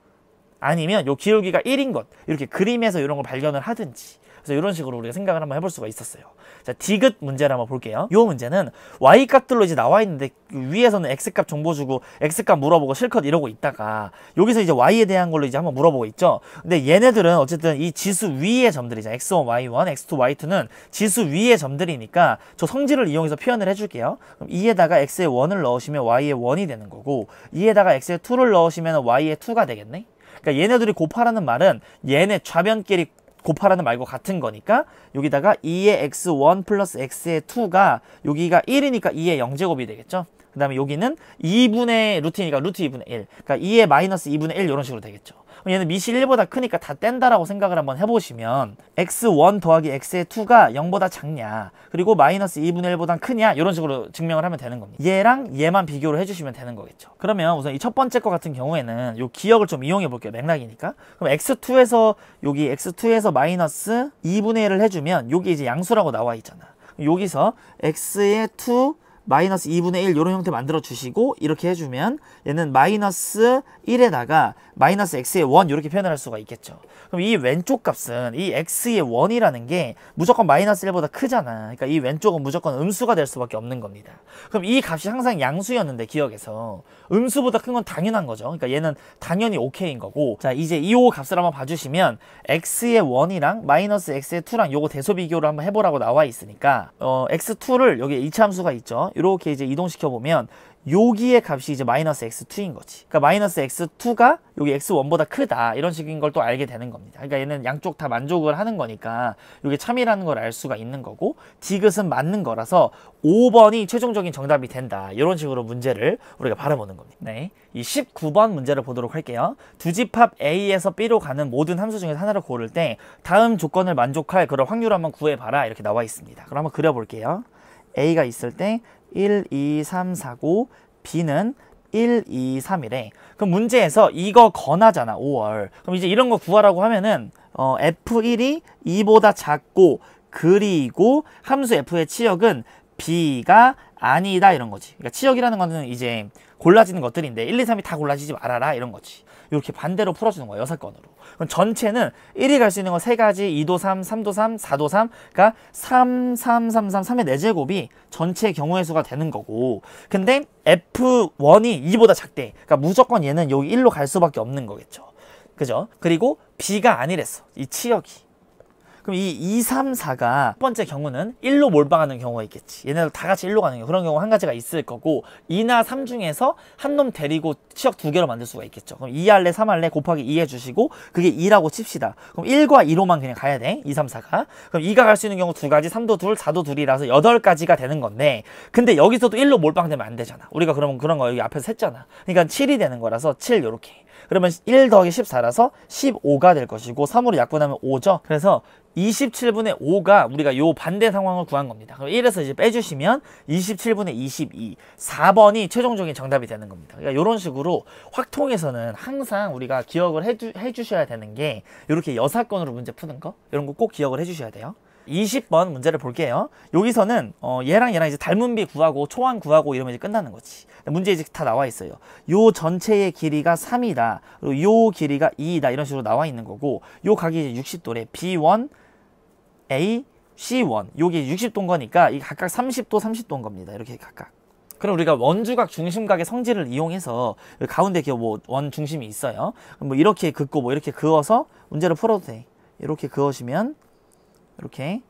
Speaker 1: 아니면 요 기울기가 1인 것 이렇게 그림에서 이런 걸 발견을 하든지 그래서 이런 식으로 우리가 생각을 한번 해볼 수가 있었어요. 자, 디귿 문제를 한번 볼게요. 이 문제는 Y값들로 이제 나와 있는데 그 위에서는 X값 정보 주고 X값 물어보고 실컷 이러고 있다가 여기서 이제 Y에 대한 걸로 이제 한번 물어보고 있죠. 근데 얘네들은 어쨌든 이 지수 위의 점들이잖아요. X1, Y1, X2, Y2는 지수 위의 점들이니까 저 성질을 이용해서 표현을 해줄게요. 그럼 이에다가 X의 1을 넣으시면 Y의 1이 되는 거고 이에다가 X의 2를 넣으시면 Y의 2가 되겠네? 그러니까 얘네들이 곱하라는 말은 얘네 좌변끼리 곱하라는 말과 같은 거니까 여기다가 2의 x1 플러스 x의 2가 여기가 1이니까 2의 0제곱이 되겠죠. 그 다음에 여기는 2분의 루트니까 루트 2분의 1. 그러니까 2의 마이너스 2분의 1 이런 식으로 되겠죠. 얘는 미시 1보다 크니까 다 뗀다라고 생각을 한번 해보시면 x1 더하기 x의 2가 0보다 작냐 그리고 마이너스 2분의 1보다 크냐 이런 식으로 증명을 하면 되는 겁니다. 얘랑 얘만 비교를 해주시면 되는 거겠죠. 그러면 우선 이 첫 번째 거 같은 경우에는 요 기억을 좀 이용해 볼게요. 맥락이니까. 그럼 x2에서 여기 x2에서 마이너스 2분의 1을 해주면 여기 이제 양수라고 나와 있잖아. 여기서 x의 2 마이너스 2분의 1 이런 형태 만들어 주시고 이렇게 해주면 얘는 마이너스 1에다가 마이너스 x의 1 이렇게 표현을 할 수가 있겠죠. 그럼 이 왼쪽 값은 이 x의 1이라는 게 무조건 마이너스 1보다 크잖아. 그러니까 이 왼쪽은 무조건 음수가 될 수밖에 없는 겁니다. 그럼 이 값이 항상 양수였는데 기억에서 음수보다 큰 건 당연한 거죠. 그러니까 얘는 당연히 오케이인 거고 자 이제 이호 값을 한번 봐주시면 x의 1이랑 마이너스 x의 2랑 요거 대소 비교를 한번 해보라고 나와 있으니까 어, x2를 여기 이차함수가 있죠. 이렇게 이제 이동시켜 보면 여기의 값이 이제 마이너스 x2인 거지. 그러니까 마이너스 x2가 여기 x1보다 크다. 이런 식인 걸 또 알게 되는 겁니다. 그러니까 얘는 양쪽 다 만족을 하는 거니까 이게 참이라는 걸 알 수가 있는 거고 디귿은 맞는 거라서 5번이 최종적인 정답이 된다. 이런 식으로 문제를 우리가 바라보는 겁니다. 네. 이 19번 문제를 보도록 할게요. 두 집합 A에서 B로 가는 모든 함수 중에서 하나를 고를 때 다음 조건을 만족할 그런 확률 한번 구해봐라. 이렇게 나와 있습니다. 그럼 한번 그려볼게요. A가 있을 때 1, 2, 3, 4, 9 B는 1, 2, 3이래. 그럼 문제에서 이거 권하잖아 5월. 그럼 이제 이런 거 구하라고 하면은 어, F1이 2보다 작고 그리고 함수 F의 치역은 B가 아니다 이런 거지. 그러니까 치역이라는 거는 이제 골라지는 것들인데 1, 2, 3이 다 골라지지 말아라 이런 거지. 이렇게 반대로 풀어주는 거예요. 6건으로. 그럼 전체는 1이 갈 수 있는 건 3가지, 2도 3, 3도 3, 4도 3, 그러니까 3, 3, 3, 3, 3의 4제곱이 전체 경우의 수가 되는 거고 근데 F1이 2보다 작대. 그러니까 무조건 얘는 여기 1로 갈 수밖에 없는 거겠죠. 그죠? 그리고 B가 아니랬어. 이 치역이. 그럼 이 2, 3, 4가 첫 번째 경우는 1로 몰빵하는 경우가 있겠지. 얘네들 다 같이 1로 가는 경우 그런 경우 한 가지가 있을 거고 2나 3 중에서 한 놈 데리고 치역 두 개로 만들 수가 있겠죠. 그럼 2할래, 3할래 곱하기 2 해주시고 그게 2라고 칩시다. 그럼 1과 2로만 그냥 가야 돼. 2, 3, 4가. 그럼 2가 갈 수 있는 경우 두 가지, 3도 2, 4도 2이라서 8가지가 되는 건데 근데 여기서도 1로 몰빵되면 안 되잖아. 우리가 그러면 그런 거 여기 앞에서 했잖아. 그러니까 7이 되는 거라서 7 요렇게. 그러면 1 더하기 14라서 15가 될 것이고 3으로 약분하면 5죠. 그래서 27분의 5가 우리가 요 반대 상황을 구한 겁니다. 그럼 1에서 이제 빼주시면 27분의 22, 4번이 최종적인 정답이 되는 겁니다. 그러니까 이런 식으로 확통에서는 항상 우리가 기억을 해주, 해주셔야 되는 게 이렇게 여사건으로 문제 푸는 거 이런 거 꼭 기억을 해주셔야 돼요. 20번 문제를 볼게요. 여기서는 어, 얘랑 얘랑 이제 닮은비 구하고 초안 구하고 이러면 이제 끝나는 거지. 문제 이제 다 나와 있어요. 요 전체의 길이가 3이다. 그리고 요 길이가 2이다. 이런 식으로 나와 있는 거고 요 각이 이제 60도래. B1, A, C1 요게 60도인거니까 이 각각 30도, 30도인 겁니다. 이렇게 각각. 그럼 우리가 원주각 중심각의 성질을 이용해서 그 가운데 뭐 원중심이 있어요. 뭐 이렇게 긋고 뭐 이렇게 그어서 문제를 풀어도 돼. 이렇게 그으시면 이렇게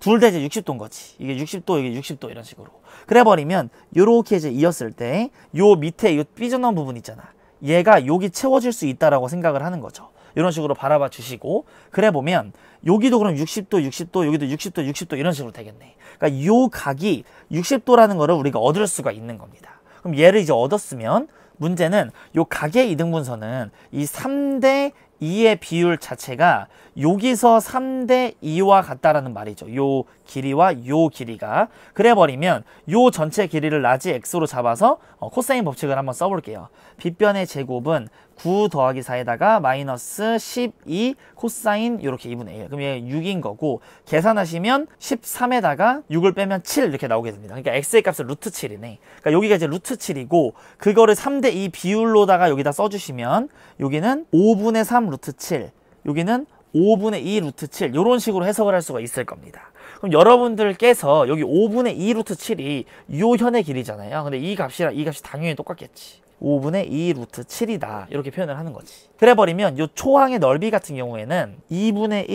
Speaker 1: 둘 다 이제 60도인 거지. 이게 60도, 이게 60도 이런 식으로. 그래 버리면 이렇게 이제 이었을 때 요 밑에 요 삐져나온 부분 있잖아. 얘가 여기 채워질 수 있다라고 생각을 하는 거죠. 이런 식으로 바라봐 주시고 그래 보면 여기도 그럼 60도, 60도, 여기도 60도, 60도 이런 식으로 되겠네. 그러니까 요 각이 60도라는 거를 우리가 얻을 수가 있는 겁니다. 그럼 얘를 이제 얻었으면 문제는 요 각의 이등분선은 이 3대 2의 비율 자체가 여기서 3대 2와 같다라는 말이죠. 요 길이와 요 길이가. 그래버리면 요 전체 길이를 라지 x로 잡아서 어, 코사인 법칙을 한번 써볼게요. 빗변의 제곱은 9 더하기 4에다가 마이너스 12 코사인 이렇게 2분의 1. 그럼 얘 6인 거고 계산하시면 13에다가 6을 빼면 7 이렇게 나오게 됩니다. 그러니까 x의 값은 루트 7이네. 그러니까 여기가 이제 루트 7이고 그거를 3대 2 비율로다가 여기다 써주시면 여기는 5분의 3 루트 7 여기는 5분의 2 루트 7 이런 식으로 해석을 할 수가 있을 겁니다. 그럼 여러분들께서 여기 5분의 2 루트 7이 요 현의 길이잖아요. 근데 이 값이랑 이 값이 당연히 똑같겠지. 5분의 2 루트 7이다 이렇게 표현을 하는 거지 그래버리면 요 초항의 넓이 같은 경우에는 2분의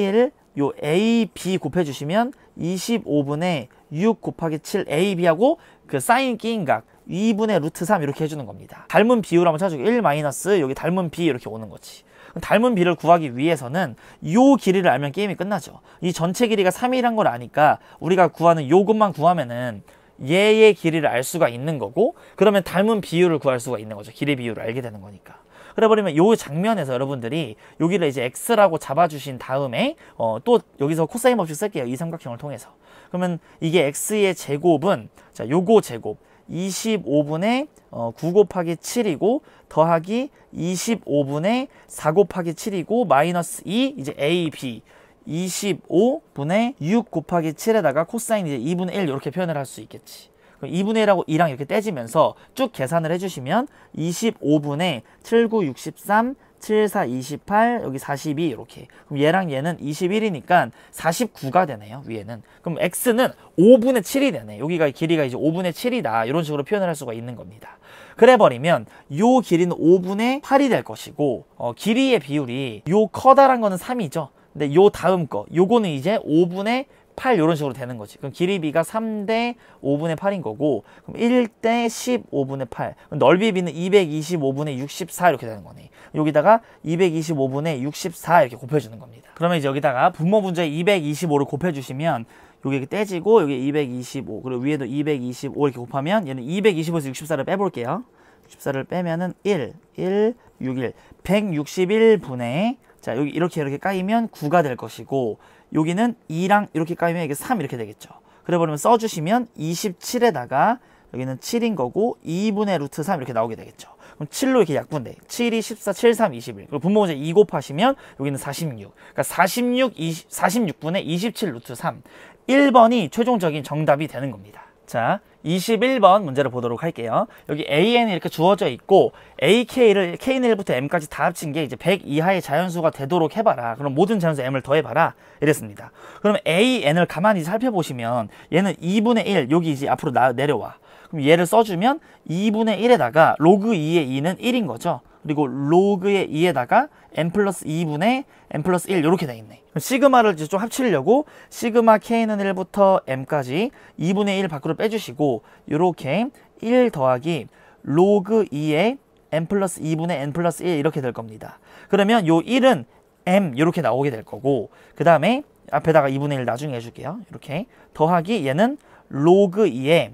Speaker 1: 1요 a, b 곱해주시면 25분의 6 곱하기 7 a, b하고 그 사인 끼인 각 2분의 루트 3 이렇게 해주는 겁니다 닮은 비율 한번 찾아주고 1 마이너스 여기 닮은 b 이렇게 오는 거지 닮은 비를 구하기 위해서는 요 길이를 알면 게임이 끝나죠. 이 전체 길이가 3이란 걸 아니까 우리가 구하는 요것만 구하면은 얘의 길이를 알 수가 있는 거고 그러면 닮은 비율을 구할 수가 있는 거죠. 길의 비율을 알게 되는 거니까. 그래버리면 요 장면에서 여러분들이 여기를 이제 x라고 잡아주신 다음에 어, 또 여기서 코사인 법칙 쓸게요. 이 삼각형을 통해서. 그러면 이게 x의 제곱은 자 요거 제곱 25분의 9 어, 곱하기 7이고 더하기 25분의 4 곱하기 7이고 마이너스 2 이제 A, B 25분의 6 곱하기 7에다가 코사인 이제 2분의 1 이렇게 표현을 할 수 있겠지. 그럼 2분의 1하고 2랑 이렇게 떼지면서 쭉 계산을 해주시면 25분의 7, 9, 63, 7, 4, 28, 여기 42 이렇게 그럼 얘랑 얘는 21이니까 49가 되네요 위에는 그럼 x는 5분의 7이 되네 여기가 길이가 이제 5분의 7이다 이런 식으로 표현을 할 수가 있는 겁니다 그래버리면 요 길이는 5분의 8이 될 것이고 어, 길이의 비율이 요 커다란 거는 3이죠 근데 요 다음 거 요거는 이제 5분의 8 이런 식으로 되는 거지. 그럼 길이비가 3대 5분의 8인 거고 그럼 1대 15분의 8. 넓이비는 225분의 64 이렇게 되는 거네. 여기다가 225분의 64 이렇게 곱해주는 겁니다. 그러면 이제 여기다가 분모 분자에 225를 곱해주시면 여기 떼지고 여기 225 그리고 위에도 225 이렇게 곱하면 얘는 225에서 64를 빼볼게요. 64를 빼면은 1, 1, 6, 1, 161분의 자 여기 이렇게 이렇게 까이면 9가 될 것이고 여기는 2랑 이렇게 까면 이 이게 3 이렇게 되겠죠. 그래버리면 써주시면 27에다가 여기는 7인 거고 2분의 루트 3 이렇게 나오게 되겠죠. 그럼 7로 이렇게 약분돼. 7이 14, 7, 3, 21. 그리고 분모제 2 곱하시면 여기는 46. 그러니까 46, 20, 46분의 27 루트 3. 1번이 최종적인 정답이 되는 겁니다. 자, 21번 문제를 보도록 할게요. 여기 AN이 이렇게 주어져 있고 AK를 K는 1부터 M까지 다 합친 게 이제 100 이하의 자연수가 되도록 해봐라. 그럼 모든 자연수 M을 더해봐라. 이랬습니다. 그럼 AN을 가만히 살펴보시면 얘는 2분의 1, 여기 이제 앞으로 나, 내려와. 그럼 얘를 써주면 2분의 1에다가 로그 2의 2는 1인 거죠. 그리고 로그의 2에다가 n 플러스 2분의 n 플러스 1 이렇게 되어 있네. 시그마를 이제 좀 합치려고 시그마 k는 1부터 m까지 2분의 1 밖으로 빼주시고 이렇게 1 더하기 로그 2의 n 플러스 2분의 n 플러스 1 이렇게 될 겁니다. 그러면 요 1은 m 이렇게 나오게 될 거고 그 다음에 앞에다가 2분의 1 나중에 해줄게요. 이렇게 더하기 얘는 로그 2의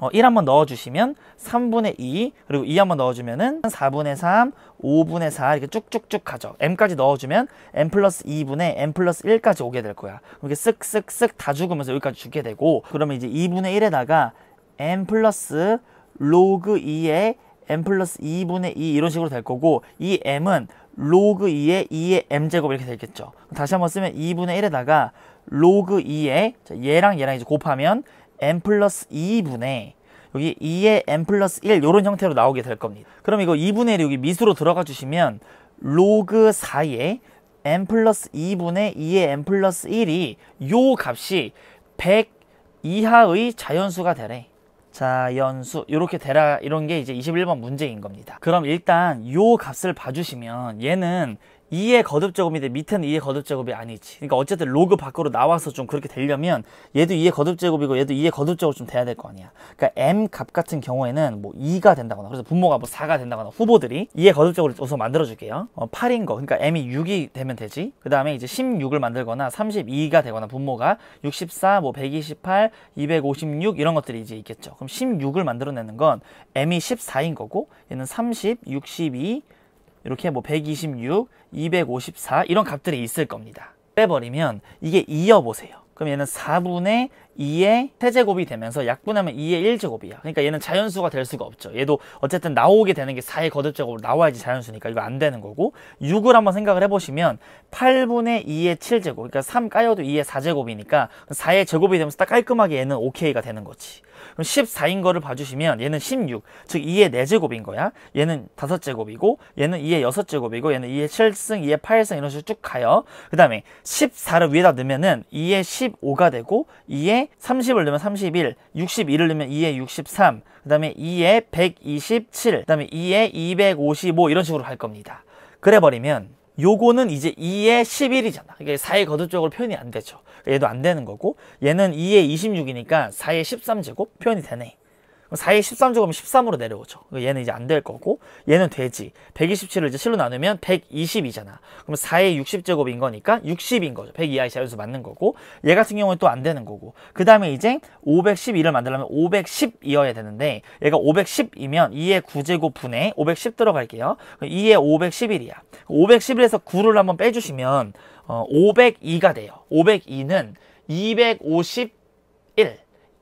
Speaker 1: 어, 1 한번 넣어주시면 3분의 2 그리고 2 한번 넣어주면은 4분의 3 5분의 4 이렇게 쭉쭉쭉 가죠 m까지 넣어주면 m 플러스 2분의 m 플러스 1까지 오게 될 거야 이렇게 쓱쓱쓱 다 죽으면서 여기까지 죽게 되고 그러면 이제 2분의 1에다가 m 플러스 로그 2의 m 플러스 2분의 2 이런 식으로 될 거고 이 m은 로그 2의 2의 m제곱 이렇게 되겠죠 다시 한번 쓰면 2분의 1에다가 로그 2의 얘랑 얘랑 이제 곱하면 n 플러스 2분의 여기 2의 n 플러스 1 이런 형태로 나오게 될 겁니다. 그럼 이거 2분의 1 여기 미수로 들어가 주시면 로그 4에 n 플러스 2분의 2의 n 플러스 1이 요 값이 100 이하의 자연수가 되래. 자연수 이렇게 되라 이런 게 이제 21번 문제인 겁니다. 그럼 일단 요 값을 봐주시면 얘는 2의 거듭 제곱인데 밑에는 2의 거듭 제곱이 아니지. 그러니까 어쨌든 로그 밖으로 나와서 좀 그렇게 되려면 얘도 2의 거듭 제곱이고 얘도 2의 거듭 제곱 좀 돼야 될 거 아니야. 그러니까 m 값 같은 경우에는 뭐 2가 된다거나 그래서 분모가 뭐 4가 된다거나 후보들이 2의 거듭 제곱을 우선 만들어 줄게요. 어, 8인 거. 그러니까 m이 6이 되면 되지. 그다음에 이제 16을 만들거나 32가 되거나 분모가 64, 뭐 128, 256 이런 것들이 이제 있겠죠. 그럼 16을 만들어내는 건 m이 14인 거고 얘는 30, 62 이렇게 뭐 126, 254 이런 값들이 있을 겁니다. 빼버리면 이게 이어 보세요. 그럼 얘는 4분의 2의 세제곱이 되면서 약분하면 2의 1제곱이야. 그러니까 얘는 자연수가 될 수가 없죠. 얘도 어쨌든 나오게 되는 게 4의 거듭제곱으로 나와야지 자연수니까 이거 안 되는 거고 6을 한번 생각을 해보시면 8분의 2의 7제곱 그러니까 3 까여도 2의 4제곱이니까 4의 제곱이 되면서 딱 깔끔하게 얘는 오 k 가 되는 거지. 그럼 14인 거를 봐주시면 얘는 16, 즉 2의 4제곱인 거야. 얘는 5제곱이고 얘는 2의 6제곱이고 얘는 2의 7승, 2의 8승 이런 식으로 쭉 가요. 그 다음에 14를 위에다 넣으면은 2의 15가 되고 2의 30을 넣으면 31, 6 1을 넣으면 2의 63, 그 다음에 2의 127, 그 다음에 2의 255 이런 식으로 갈 겁니다. 그래버리면 요거는 이제 2에 11이잖아. 이게 4의 거듭적으로 표현이 안 되죠. 얘도 안 되는 거고 얘는 2의 26이니까 4의 13제곱 표현이 되네. 4에 13 적으면 13으로 내려오죠. 그러니까 얘는 이제 안 될 거고 얘는 되지. 127을 이제 7로 나누면 120이잖아. 그럼 4에 60 제곱인 거니까 60인 거죠. 100 이하의 자연수 맞는 거고 얘 같은 경우는 또 안 되는 거고 그 다음에 이제 512를 만들려면 510이어야 되는데 얘가 510이면 2의 9제곱 분에510 들어갈게요. 2의 511이야. 511에서 9를 한번 빼주시면 502가 어, 돼요. 502는 251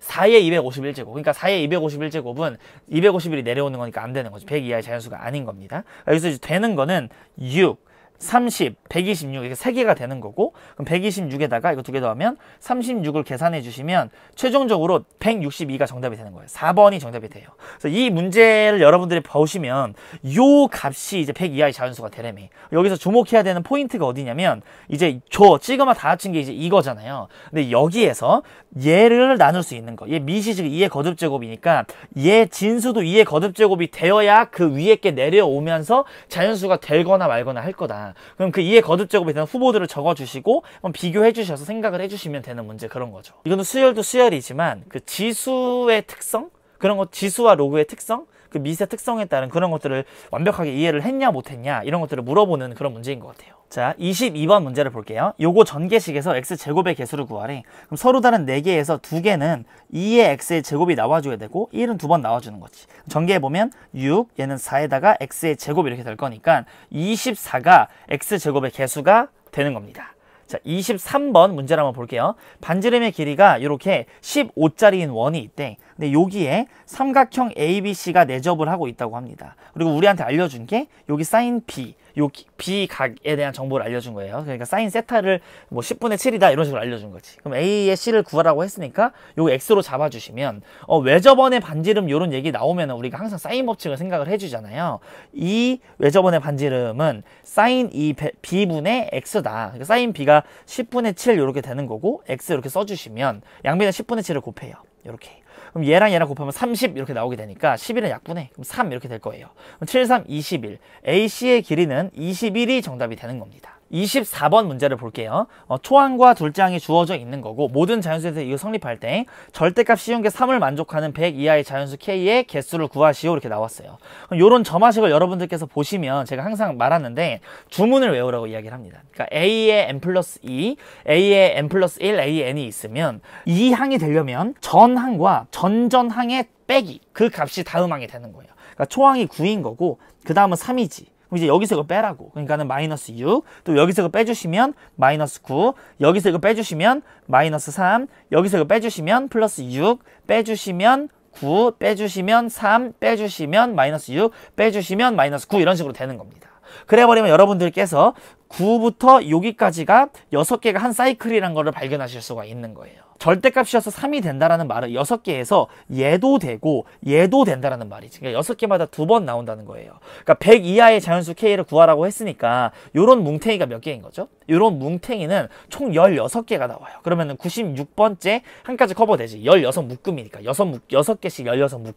Speaker 1: 4의 251제곱. 그러니까 4의 251제곱은 251이 내려오는 거니까 안 되는 거죠. 100 이하의 자연수가 아닌 겁니다. 여기서 이제 되는 거는 6. 30, 126 이렇게 세개가 되는 거고 그럼 126에다가 이거 두 개 더하면 36을 계산해 주시면 최종적으로 162가 정답이 되는 거예요. 4번이 정답이 돼요. 그래서 이 문제를 여러분들이 보시면 요 값이 이제 100 이하의 자연수가 되래매 여기서 주목해야 되는 포인트가 어디냐면 이제 저 찌그마 다 합친 게 이제 이거잖아요. 근데 여기에서 얘를 나눌 수 있는 거. 얘 미시즉 2의 거듭제곱이니까 얘 진수도 2의 거듭제곱이 되어야 그 위에 게 내려오면서 자연수가 되거나 말거나 할 거다. 그럼 그 이해 거듭 작업에 대한 후보들을 적어주시고 비교해 주셔서 생각을 해주시면 되는 문제 그런 거죠. 이거는 수열도 수열이지만 그 지수의 특성? 그런 거 지수와 로그의 특성? 그 미세 특성에 따른 그런 것들을 완벽하게 이해를 했냐 못했냐 이런 것들을 물어보는 그런 문제인 것 같아요. 자, 22번 문제를 볼게요. 요거 전개식에서 x제곱의 개수를 구하래. 그럼 서로 다른 4개에서 2개는 2의 x의 제곱이 나와줘야 되고 1은 두 번 나와주는 거지. 전개해보면 6, 얘는 4에다가 x의 제곱 이렇게 될 거니까 24가 x제곱의 개수가 되는 겁니다. 자, 23번 문제를 한번 볼게요. 반지름의 길이가 이렇게 15짜리인 원이 있대. 근데 여기에 삼각형 ABC가 내접을 하고 있다고 합니다. 그리고 우리한테 알려준 게 여기 사인 B, 여기 B 각에 대한 정보를 알려준 거예요. 그러니까 사인 세타를 뭐 10분의 7이다 이런 식으로 알려준 거지. 그럼 A의 C를 구하라고 했으니까 요거 X로 잡아주시면 어, 외접원의 반지름 요런 얘기 나오면 우리가 항상 사인 법칙을 생각을 해주잖아요. 이 외접원의 반지름은 사인 2 B분의 X다. 그러니까 사인 B가 10분의 7 이렇게 되는 거고 X 이렇게 써주시면 양변에 10분의 7을 곱해요. 이렇게. 그럼 얘랑 얘랑 곱하면 30 이렇게 나오게 되니까 11은 약분해. 그럼 3 이렇게 될 거예요. 그럼 7, 3, 21. AC의 길이는 21이 정답이 되는 겁니다. 24번 문제를 볼게요. 어, 초항과 둘장이 주어져 있는 거고 모든 자연수에서 이거 성립할 때 절대값 쉬운 게 3을 만족하는 100 이하의 자연수 K의 개수를 구하시오 이렇게 나왔어요. 이런 점화식을 여러분들께서 보시면 제가 항상 말하는데 주문을 외우라고 이야기를 합니다. 그러니까 A에 N 플러스 2, e, A에 N 플러스 1, A, N이 있으면 이 항이 되려면 전항과 전전항의 빼기 그 값이 다음 항이 되는 거예요. 그러니까 초항이 9인 거고 그 다음은 3이지. 그럼 이제 여기서 이거 빼라고. 그러니까는 마이너스 6, 또 여기서 이거 빼주시면 마이너스 9, 여기서 이거 빼주시면 마이너스 3, 여기서 이거 빼주시면 플러스 6, 빼주시면 9, 빼주시면 3, 빼주시면 마이너스 6, 빼주시면 마이너스 9 이런 식으로 되는 겁니다. 그래버리면 여러분들께서 9부터 여기까지가 6개가 한사이클이란는 것을 발견하실 수가 있는 거예요. 절대값이어서 3이 된다라는 말은 6개에서 얘도 되고 얘도 된다라는 말이지. 그러니까 6개마다 두 번 나온다는 거예요. 그러니까 100 이하의 자연수 K를 구하라고 했으니까 요런 뭉탱이가 몇 개인 거죠? 요런 뭉탱이는 총 16개가 나와요. 그러면 은 96번째 한 가지 커버되지. 16묶음이니까 6, 6개씩 16묶음.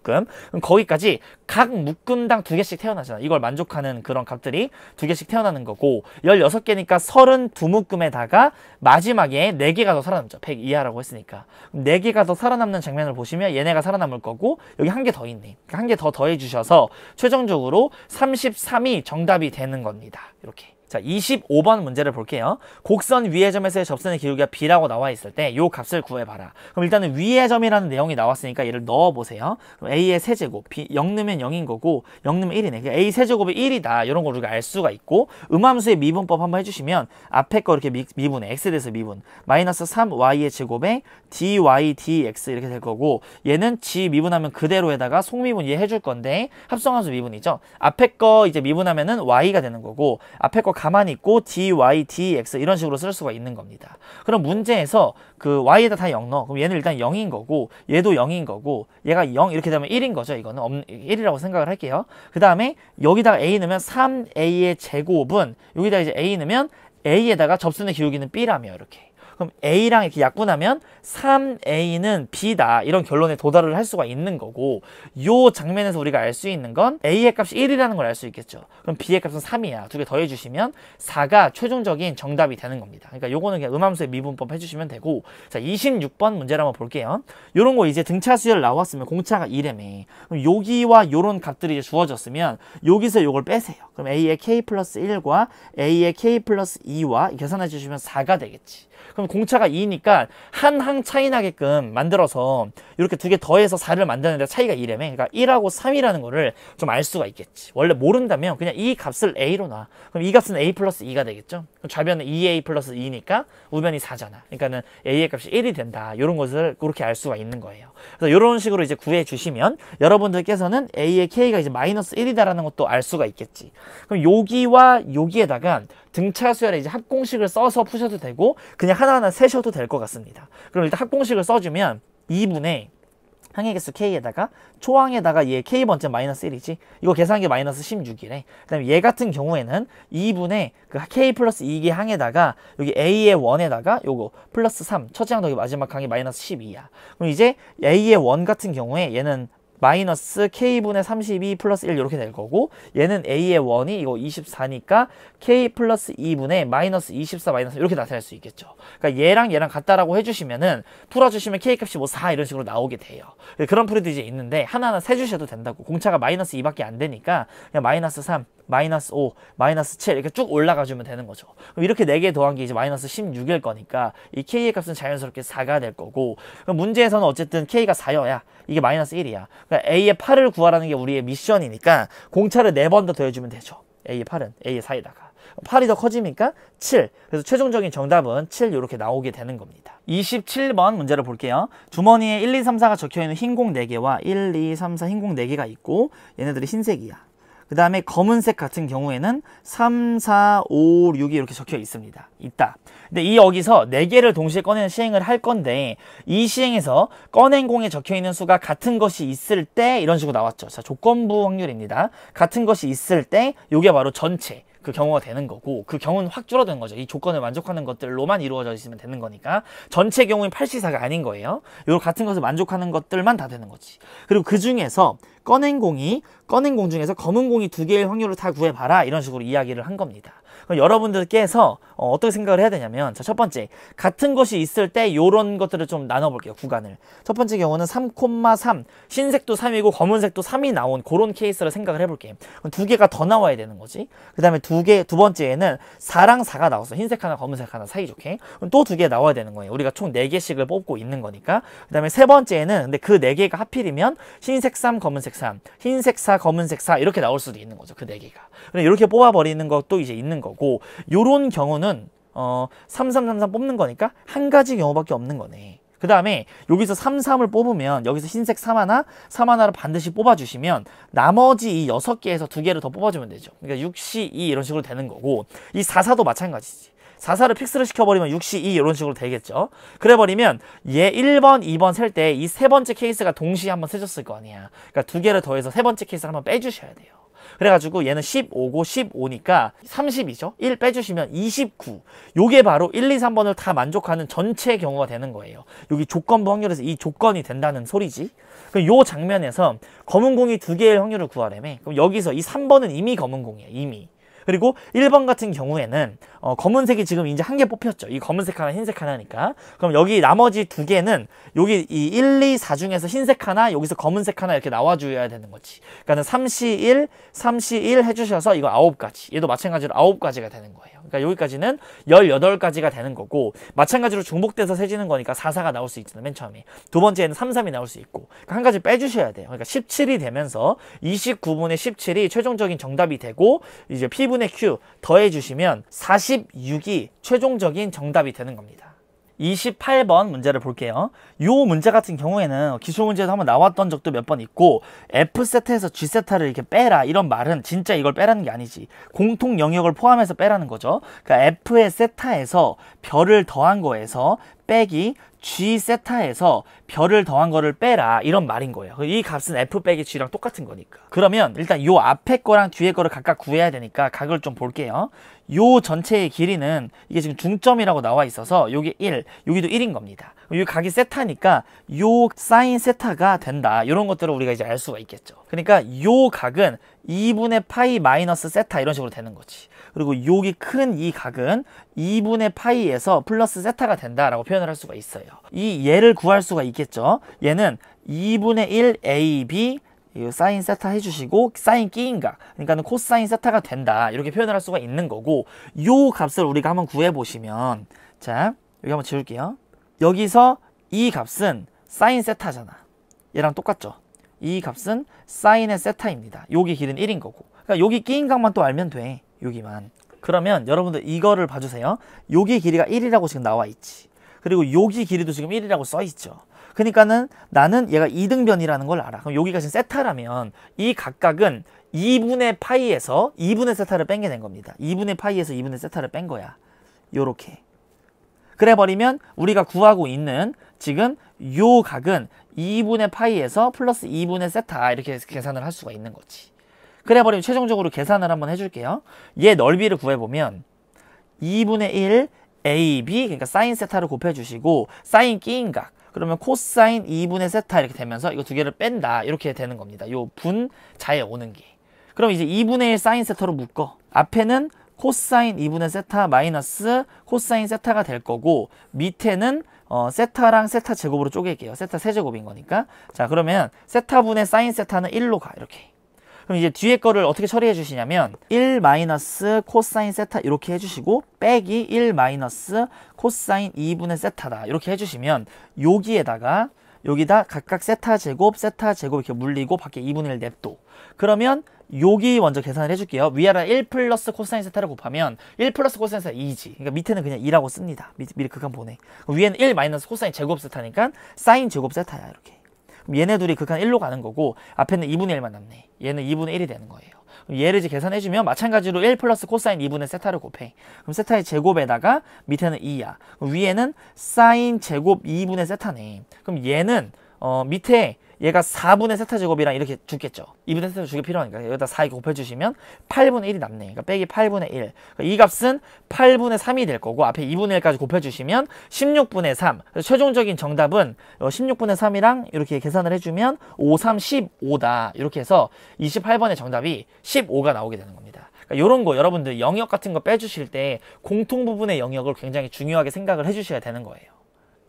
Speaker 1: 그럼 거기까지 각 묶음당 두개씩 태어나잖아. 이걸 만족하는 그런 값들이 두개씩 태어나는 거고 6 개니까 32묶음에다가 마지막에 4 개가 더 살아남죠. 100 이하라고 했으니까. 4 개가 더 살아남는 장면을 보시면 얘네가 살아남을 거고 여기 한 개 더 있네. 그러니까 한개 더 더해 주셔서 최종적으로 33이 정답이 되는 겁니다. 이렇게. 자, 25번 문제를 볼게요. 곡선 위의 점에서의 접선의 기울기가 b라고 나와 있을 때 요 값을 구해봐라. 그럼 일단은 위의 점이라는 내용이 나왔으니까 얘를 넣어보세요. 그럼 a의 세제곱, b, 0 넣으면 0인 거고 0 넣으면 1이네. 그러니까 a 세제곱이 1이다. 이런 걸 우리가 알 수가 있고 음함수의 미분법 한번 해주시면 앞에 거 이렇게 미, 미분해. x 돼서 미분. 마이너스 3y의 제곱에 dy, dx 이렇게 될 거고 얘는 g 미분하면 그대로에다가 속미분 얘 해줄 건데 합성함수 미분이죠. 앞에 거 이제 미분하면은 y가 되는 거고 앞에 거 가만히 있고 dy, dx 이런 식으로 쓸 수가 있는 겁니다. 그럼 문제에서 그 y에다 다 0 넣어. 그럼 얘는 일단 0인 거고 얘도 0인 거고 얘가 0 이렇게 되면 1인 거죠. 이거는 1이라고 생각을 할게요. 그 다음에 여기다가 a 넣으면 3a의 제곱은 여기다 이제 a 넣으면 a에다가 접수는 기울기는 b라며 이렇게 그럼 A랑 이렇게 약분하면 3A는 B다 이런 결론에 도달을 할 수가 있는 거고 요 장면에서 우리가 알 수 있는 건 A의 값이 1이라는 걸 알 수 있겠죠. 그럼 B의 값은 3이야. 두 개 더해주시면 4가 최종적인 정답이 되는 겁니다. 그러니까 요거는 그냥 음함수의 미분법 해주시면 되고 자 26번 문제를 한번 볼게요. 요런 거 이제 등차 수열 나왔으면 공차가 2래매 그럼 여기와 요런 값들이 이제 주어졌으면 여기서 요걸 빼세요. 그럼 A의 K 플러스 1과 A의 K 플러스 2와 계산해 주시면 4가 되겠지. 그럼 공차가 2니까 한 항 차이 나게끔 만들어서 이렇게 두 개 더해서 4를 만드는데 차이가 2래매. 그러니까 1하고 3이라는 거를 좀 알 수가 있겠지. 원래 모른다면 그냥 이 값을 A로 놔. 그럼 이 값은 A 플러스 2가 되겠죠. 그럼 좌변은 2A 플러스 2니까 우변이 4잖아. 그러니까는 A의 값이 1이 된다. 이런 것을 그렇게 알 수가 있는 거예요. 그래서 이런 식으로 이제 구해 주시면 여러분들께서는 A의 K가 이제 마이너스 1이다라는 것도 알 수가 있겠지. 그럼 여기와 여기에다가 등차 수열에 이제 합공식을 써서 푸셔도 되고 그냥 하나하나 세셔도 될 것 같습니다. 그럼 일단 합공식을 써주면 2분의 항해계수 k에다가 초항에다가 얘 k번째 마이너스 1이지 이거 계산한 게 마이너스 16이래 그 다음에 얘 같은 경우에는 2분의 그 k 플러스 2개 항에다가 여기 a의 1에다가 요거 플러스 3 첫째 항더기 마지막 항이 마이너스 12야 그럼 이제 a의 1 같은 경우에 얘는 마이너스 k분의 32 플러스 1 이렇게 될 거고 얘는 a의 원이 이거 24니까 k 플러스 2분의 마이너스 24 마이너스 이렇게 나타날수 있겠죠. 그러니까 얘랑 얘랑 같다라고 해주시면은 풀어주시면 k값이 뭐 4 이런 식으로 나오게 돼요. 예, 그런 풀이도 이제 있는데 하나하나 세주셔도 된다고 공차가 마이너스 2밖에 안 되니까 그냥 마이너스 3 마이너스 5, 마이너스 7 이렇게 쭉 올라가주면 되는 거죠. 그럼 이렇게 4개 더한 게 이제 마이너스 16일 거니까 이 k의 값은 자연스럽게 4가 될 거고 그럼 문제에서는 어쨌든 k가 4여야 이게 마이너스 1이야. 그러니까 A의 8을 구하라는 게 우리의 미션이니까 공차를 4번 더 더해주면 되죠. A의 8은 A의 4에다가. 8이 더 커지니까 7. 그래서 최종적인 정답은 7 이렇게 나오게 되는 겁니다. 27번 문제를 볼게요. 주머니에 1, 2, 3, 4가 적혀있는 흰 공 4개와 1, 2, 3, 4 흰 공 4개가 있고 얘네들이 흰색이야. 그 다음에 검은색 같은 경우에는 3, 4, 5, 6이 이렇게 적혀 있습니다. 있다. 근데 이 여기서 4개를 동시에 꺼내는 시행을 할 건데 이 시행에서 꺼낸 공에 적혀있는 수가 같은 것이 있을 때 이런 식으로 나왔죠. 자 조건부 확률입니다. 같은 것이 있을 때 이게 바로 전체 그 경우가 되는 거고 그 경우는 확 줄어드는 거죠. 이 조건을 만족하는 것들로만 이루어져 있으면 되는 거니까 전체 경우는8 4가 아닌 거예요. 요 같은 것을 만족하는 것들만 다 되는 거지. 그리고 그 중에서 꺼낸 공이 꺼낸 공 중에서 검은 공이 두 개의 확률을 다 구해봐라 이런 식으로 이야기를 한 겁니다. 여러분들께서 어, 떻게 생각을 해야 되냐면 자, 첫 번째 같은 것이 있을 때이런 것들을 좀 나눠볼게요 구간을 첫 번째 경우는 3,3 흰색도 3이고 검은색도 3이 나온 그런 케이스를 생각을 해볼게요 두 개가 더 나와야 되는 거지 그 다음에 두 개 두 번째에는 4랑 4가 나왔어 흰색 하나 검은색 하나 사이좋게 또 두 개 나와야 되는 거예요 우리가 총 4개씩을 뽑고 있는 거니까 그 다음에 세 번째에는 근데 그 4개가 하필이면 흰색 3 검은색 3 흰색 4 검은색 4 이렇게 나올 수도 있는 거죠 그 4개가 이렇게 뽑아버리는 것도 이제 있는 거 거고 요런 경우는 어3333 뽑는 거니까 한 가지 경우밖에 없는 거네. 그 다음에 여기서 33을 뽑으면 여기서 흰색 3하나, 3하나를 반드시 뽑아주시면 나머지 이 6개에서 2개를 더 뽑아주면 되죠. 그러니까 6, 2 이런 식으로 되는 거고 이 44도 마찬가지지. 44를 픽스를 시켜버리면 6, 2 이런 식으로 되겠죠. 그래버리면 얘 1번, 2번 셀 때 이 세 번째 케이스가 동시에 한번 세졌을 거 아니야. 그러니까 두 개를 더해서 세 번째 케이스를 한번 빼주셔야 돼요. 그래가지고 얘는 15고 15니까 30이죠. 1 빼주시면 29. 요게 바로 1, 2, 3번을 다 만족하는 전체 경우가 되는 거예요. 여기 조건부 확률에서 이 조건이 된다는 소리지. 그럼 요 장면에서 검은 공이 두개의 확률을 구하래매. 그럼 여기서 이 3번은 이미 검은 공이야. 이미. 그리고 1번 같은 경우에는 어, 검은색이 지금 이제 한 개 뽑혔죠. 이 검은색 하나, 흰색 하나니까. 그럼 여기 나머지 두 개는 여기 이 1, 2, 4 중에서 흰색 하나, 여기서 검은색 하나 이렇게 나와줘야 되는 거지. 그러니까는 3, 4, 1, 3, 4, 1 해주셔서 이거 9가지. 얘도 마찬가지로 9가지가 되는 거예요. 그러니까 여기까지는 18가지가 되는 거고 마찬가지로 중복돼서 세지는 거니까 44가 나올 수 있잖아요. 맨 처음에. 두 번째에는 33이 나올 수 있고 그러니까 한 가지 빼주셔야 돼요. 그러니까 17이 되면서 29분의 17이 최종적인 정답이 되고 이제 P분의 Q 더해주시면 46이 최종적인 정답이 되는 겁니다. 28번 문제를 볼게요. 요 문제 같은 경우에는 기출 문제에서 한번 나왔던 적도 몇 번 있고 F세트에서 g 세트를 이렇게 빼라 이런 말은 진짜 이걸 빼라는 게 아니지. 공통 영역을 포함해서 빼라는 거죠. 그러니까 F의 세타에서 별을 더한 거에서 빼기 g 세타에서 별을 더한 거를 빼라 이런 말인 거예요 이 값은 f 빼기 g랑 똑같은 거니까 그러면 일단 요 앞에 거랑 뒤에 거를 각각 구해야 되니까 각을 좀 볼게요 요 전체의 길이는 이게 지금 중점이라고 나와 있어서 요게 1 여기도 1인 겁니다 요 각이 세타니까 요 사인 세타가 된다 이런 것들을 우리가 이제 알 수가 있겠죠 그러니까 요 각은 2분의 파이 마이너스 세타 이런 식으로 되는 거지 그리고 여기 큰 이 각은 2분의 파이에서 플러스 세타가 된다라고 표현을 할 수가 있어요. 이 얘를 구할 수가 있겠죠. 얘는 2분의 1 AB 이거 사인 세타 해주시고 사인 끼인가 그러니까 는 코사인 세타가 된다 이렇게 표현을 할 수가 있는 거고 요 값을 우리가 한번 구해보시면 자 여기 한번 지울게요 여기서 이 값은 사인 세타잖아 얘랑 똑같죠 이 값은 사인의 세타입니다 여기 길은 1인 거고 그러니까 여기 끼인 각만 또 알면 돼 여기만. 그러면 여러분들 이거를 봐주세요. 여기 길이가 1이라고 지금 나와 있지. 그리고 여기 길이도 지금 1이라고 써 있죠. 그러니까는 나는 얘가 2등변이라는걸 알아. 그럼 여기가 지금 세타라면 이 각각은 2분의 파이에서 2분의 세타를 뺀게 된 겁니다. 2분의 파이에서 2분의 세타를 뺀 거야. 요렇게. 그래버리면 우리가 구하고 있는 지금 요 각은 2분의 파이에서 플러스 2분의 세타 이렇게 계산을 할 수가 있는 거지. 그래버리면 최종적으로 계산을 한번 해줄게요. 얘 넓이를 구해보면 2분의 1 AB 그러니까 사인 세타를 곱해주시고 사인 끼인각 그러면 코사인 2분의 세타 이렇게 되면서 이거 두 개를 뺀다 이렇게 되는 겁니다. 요 분자에 오는 게. 그럼 이제 2분의 1 사인 세타로 묶어. 앞에는 코사인 2분의 세타 마이너스 코사인 세타가 될 거고 밑에는 어, 세타랑 세타 제곱으로 쪼갤게요. 세타 세제곱인 거니까. 자 그러면 세타분의 사인 세타는 1로 가 이렇게. 그럼 이제 뒤에 거를 어떻게 처리해 주시냐면 1 마이너스 코사인 세타 이렇게 해주시고 빼기 1 마이너스 코사인 2분의 세타다 이렇게 해주시면 여기에다가 여기다 각각 세타 제곱 세타 제곱 이렇게 물리고 밖에 2분의 1 냅둬 그러면 여기 먼저 계산을 해줄게요. 위아래 1 플러스 코사인 세타를 곱하면 1 플러스 코사인 세타 2지. 그러니까 밑에는 그냥 2라고 씁니다. 미, 미리 극한 보내. 위에는 1 마이너스 코사인 제곱 세타니까 사인 제곱 세타야 이렇게. 얘네 둘이 극한 1로 가는 거고 앞에는 2분의 1만 남네. 얘는 2분의 1이 되는 거예요. 그럼 얘를 이제 계산해주면 마찬가지로 1 플러스 코사인 2분의 세타를 곱해. 그럼 세타의 제곱에다가 밑에는 2야. 위에는 사인 제곱 2분의 세타네. 그럼 얘는 어, 밑에 얘가 4분의 세타제곱이랑 이렇게 죽겠죠. 2분의 세타제곱 필요하니까 여기다 4 이렇게 곱해주시면 8분의 1이 남네. 그러니까 빼기 8분의 1. 그러니까 이 값은 8분의 3이 될 거고 앞에 2분의 1까지 곱해주시면 16분의 3. 최종적인 정답은 16분의 어, 3이랑 이렇게 계산을 해주면 5, 3, 15다. 이렇게 해서 28번의 정답이 15가 나오게 되는 겁니다. 그 그러니까 이런 거 여러분들 영역 같은 거 빼주실 때 공통 부분의 영역을 굉장히 중요하게 생각을 해주셔야 되는 거예요.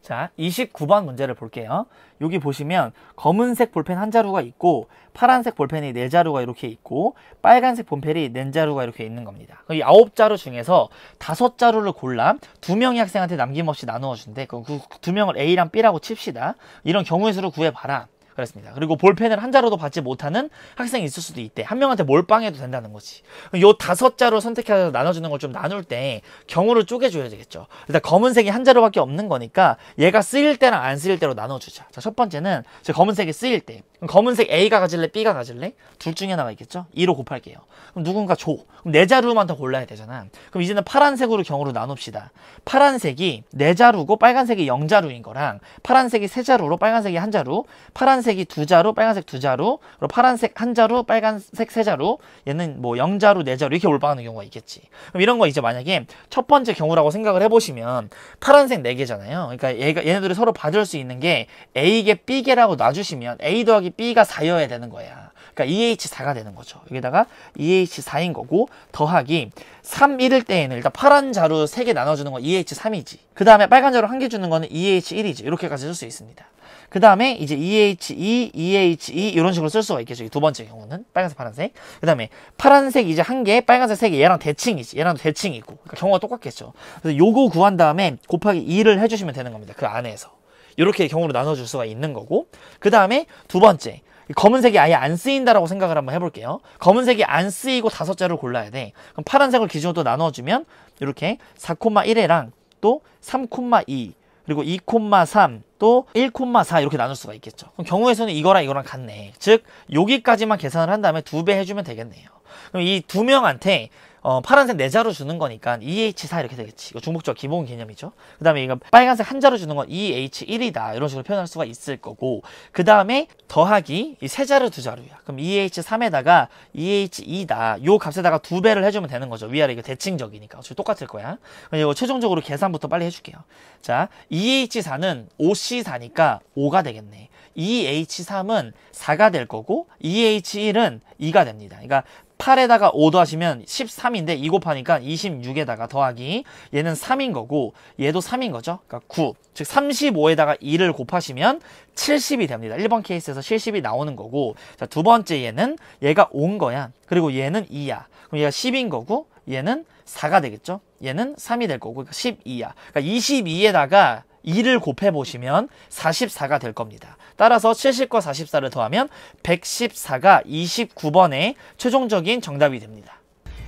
Speaker 1: 자, 29번 문제를 볼게요. 여기 보시면 검은색 볼펜 한 자루가 있고 파란색 볼펜이 네 자루가 이렇게 있고 빨간색 볼펜이 네 자루가 이렇게 있는 겁니다. 그 이 아홉 자루 중에서 다섯 자루를 골라 두 명의 학생한테 남김없이 나누어 준대. 그럼 그두 명을 A랑 B라고 칩시다. 이런 경우의 수를 구해봐라. 그렇습니다. 그리고 볼펜을 한 자로도 받지 못하는 학생이 있을 수도 있대. 한 명한테 몰빵해도 된다는 거지. 요 다섯 자로 선택해서 나눠주는 걸 좀 나눌 때 경우를 쪼개줘야 되겠죠. 일단 검은색이 한 자로밖에 없는 거니까 얘가 쓰일 때랑 안 쓰일 때로 나눠주자. 자, 첫 번째는 검은색이 쓰일 때 검은색 A가 가질래? B가 가질래? 둘 중에 하나가 있겠죠? 2로 곱할게요. 그럼 누군가 줘. 그럼 네 자루만 더 골라야 되잖아. 그럼 이제는 파란색으로 경우로 나눕시다. 파란색이 네 자루고 빨간색이 0자루인 거랑 파란색이 세 자루로 빨간색이 한 자루 파란색이 두 자루 빨간색 두 자루 그리고 파란색 한 자루 빨간색 세 자루 얘는 뭐 0자루, 네 자루 이렇게 올바가는 경우가 있겠지. 그럼 이런 거 이제 만약에 첫 번째 경우라고 생각을 해보시면 파란색 네개잖아요 그러니까 얘가, 얘네들이 서로 받을 수 있는 게 A개, B개라고 놔주시면 A 더하기 B가 4여야 되는 거야. 그러니까 EH4가 되는 거죠. 여기다가 EH4인 거고 더하기 3, 1일 때에는 일단 파란 자루 3개 나눠주는 건 EH3이지. 그 다음에 빨간 자루 1개 주는 거는 EH1이지. 이렇게까지 쓸 수 있습니다. 그 다음에 이제 EH2, EH2 이런 식으로 쓸 수가 있겠죠. 두 번째 경우는 빨간색, 파란색. 그 다음에 파란색 이제 한 개, 빨간색 세 개, 얘랑 대칭이지. 얘랑 대칭이고. 그러니까 경우가 똑같겠죠. 그래서 요거 구한 다음에 곱하기 2를 해주시면 되는 겁니다. 그 안에서. 이렇게 경우로 나눠줄 수가 있는 거고 그 다음에 두 번째 검은색이 아예 안 쓰인다라고 생각을 한번 해볼게요. 검은색이 안 쓰이고 다섯 자를 골라야 돼. 그럼 파란색을 기준으로 또 나눠주면 이렇게 4 1에랑또3,2 그리고 2,3 또1,4 이렇게 나눌 수가 있겠죠. 그럼 경우에서는 이거랑 이거랑 같네. 즉 여기까지만 계산을 한 다음에 두 배 해주면 되겠네요. 그럼 이 두 명한테 어, 파란색 네 자루 주는 거니까 EH4 이렇게 되겠지. 이거 중복적 기본 개념이죠. 그 다음에 이거 빨간색 한 자루 주는 건 EH1이다. 이런 식으로 표현할 수가 있을 거고 그 다음에 더하기 이 세 자루 두 자루야. 그럼 EH3에다가 EH2다. 요 값에다가 두 배를 해주면 되는 거죠. 위아래 이거 대칭적이니까. 어차피 똑같을 거야. 그럼 이거 최종적으로 계산부터 빨리 해줄게요. 자, EH4는 5C4니까 5가 되겠네. EH3은 4가 될 거고 EH1은 2가 됩니다. 그러니까 8에다가 5 더하시면 13인데 2 곱하니까 26에다가 더하기 얘는 3인 거고 얘도 3인 거죠. 그러니까 9. 즉 35에다가 2를 곱하시면 70이 됩니다. 1번 케이스에서 70이 나오는 거고 자, 두 번째 얘는 얘가 5인 거야. 그리고 얘는 2야. 그럼 얘가 10인 거고 얘는 4가 되겠죠. 얘는 3이 될 거고 그러니까 12야. 그러니까 22에다가 2를 곱해보시면 44가 될 겁니다. 따라서 70과 44를 더하면 114가 29번의 최종적인 정답이 됩니다.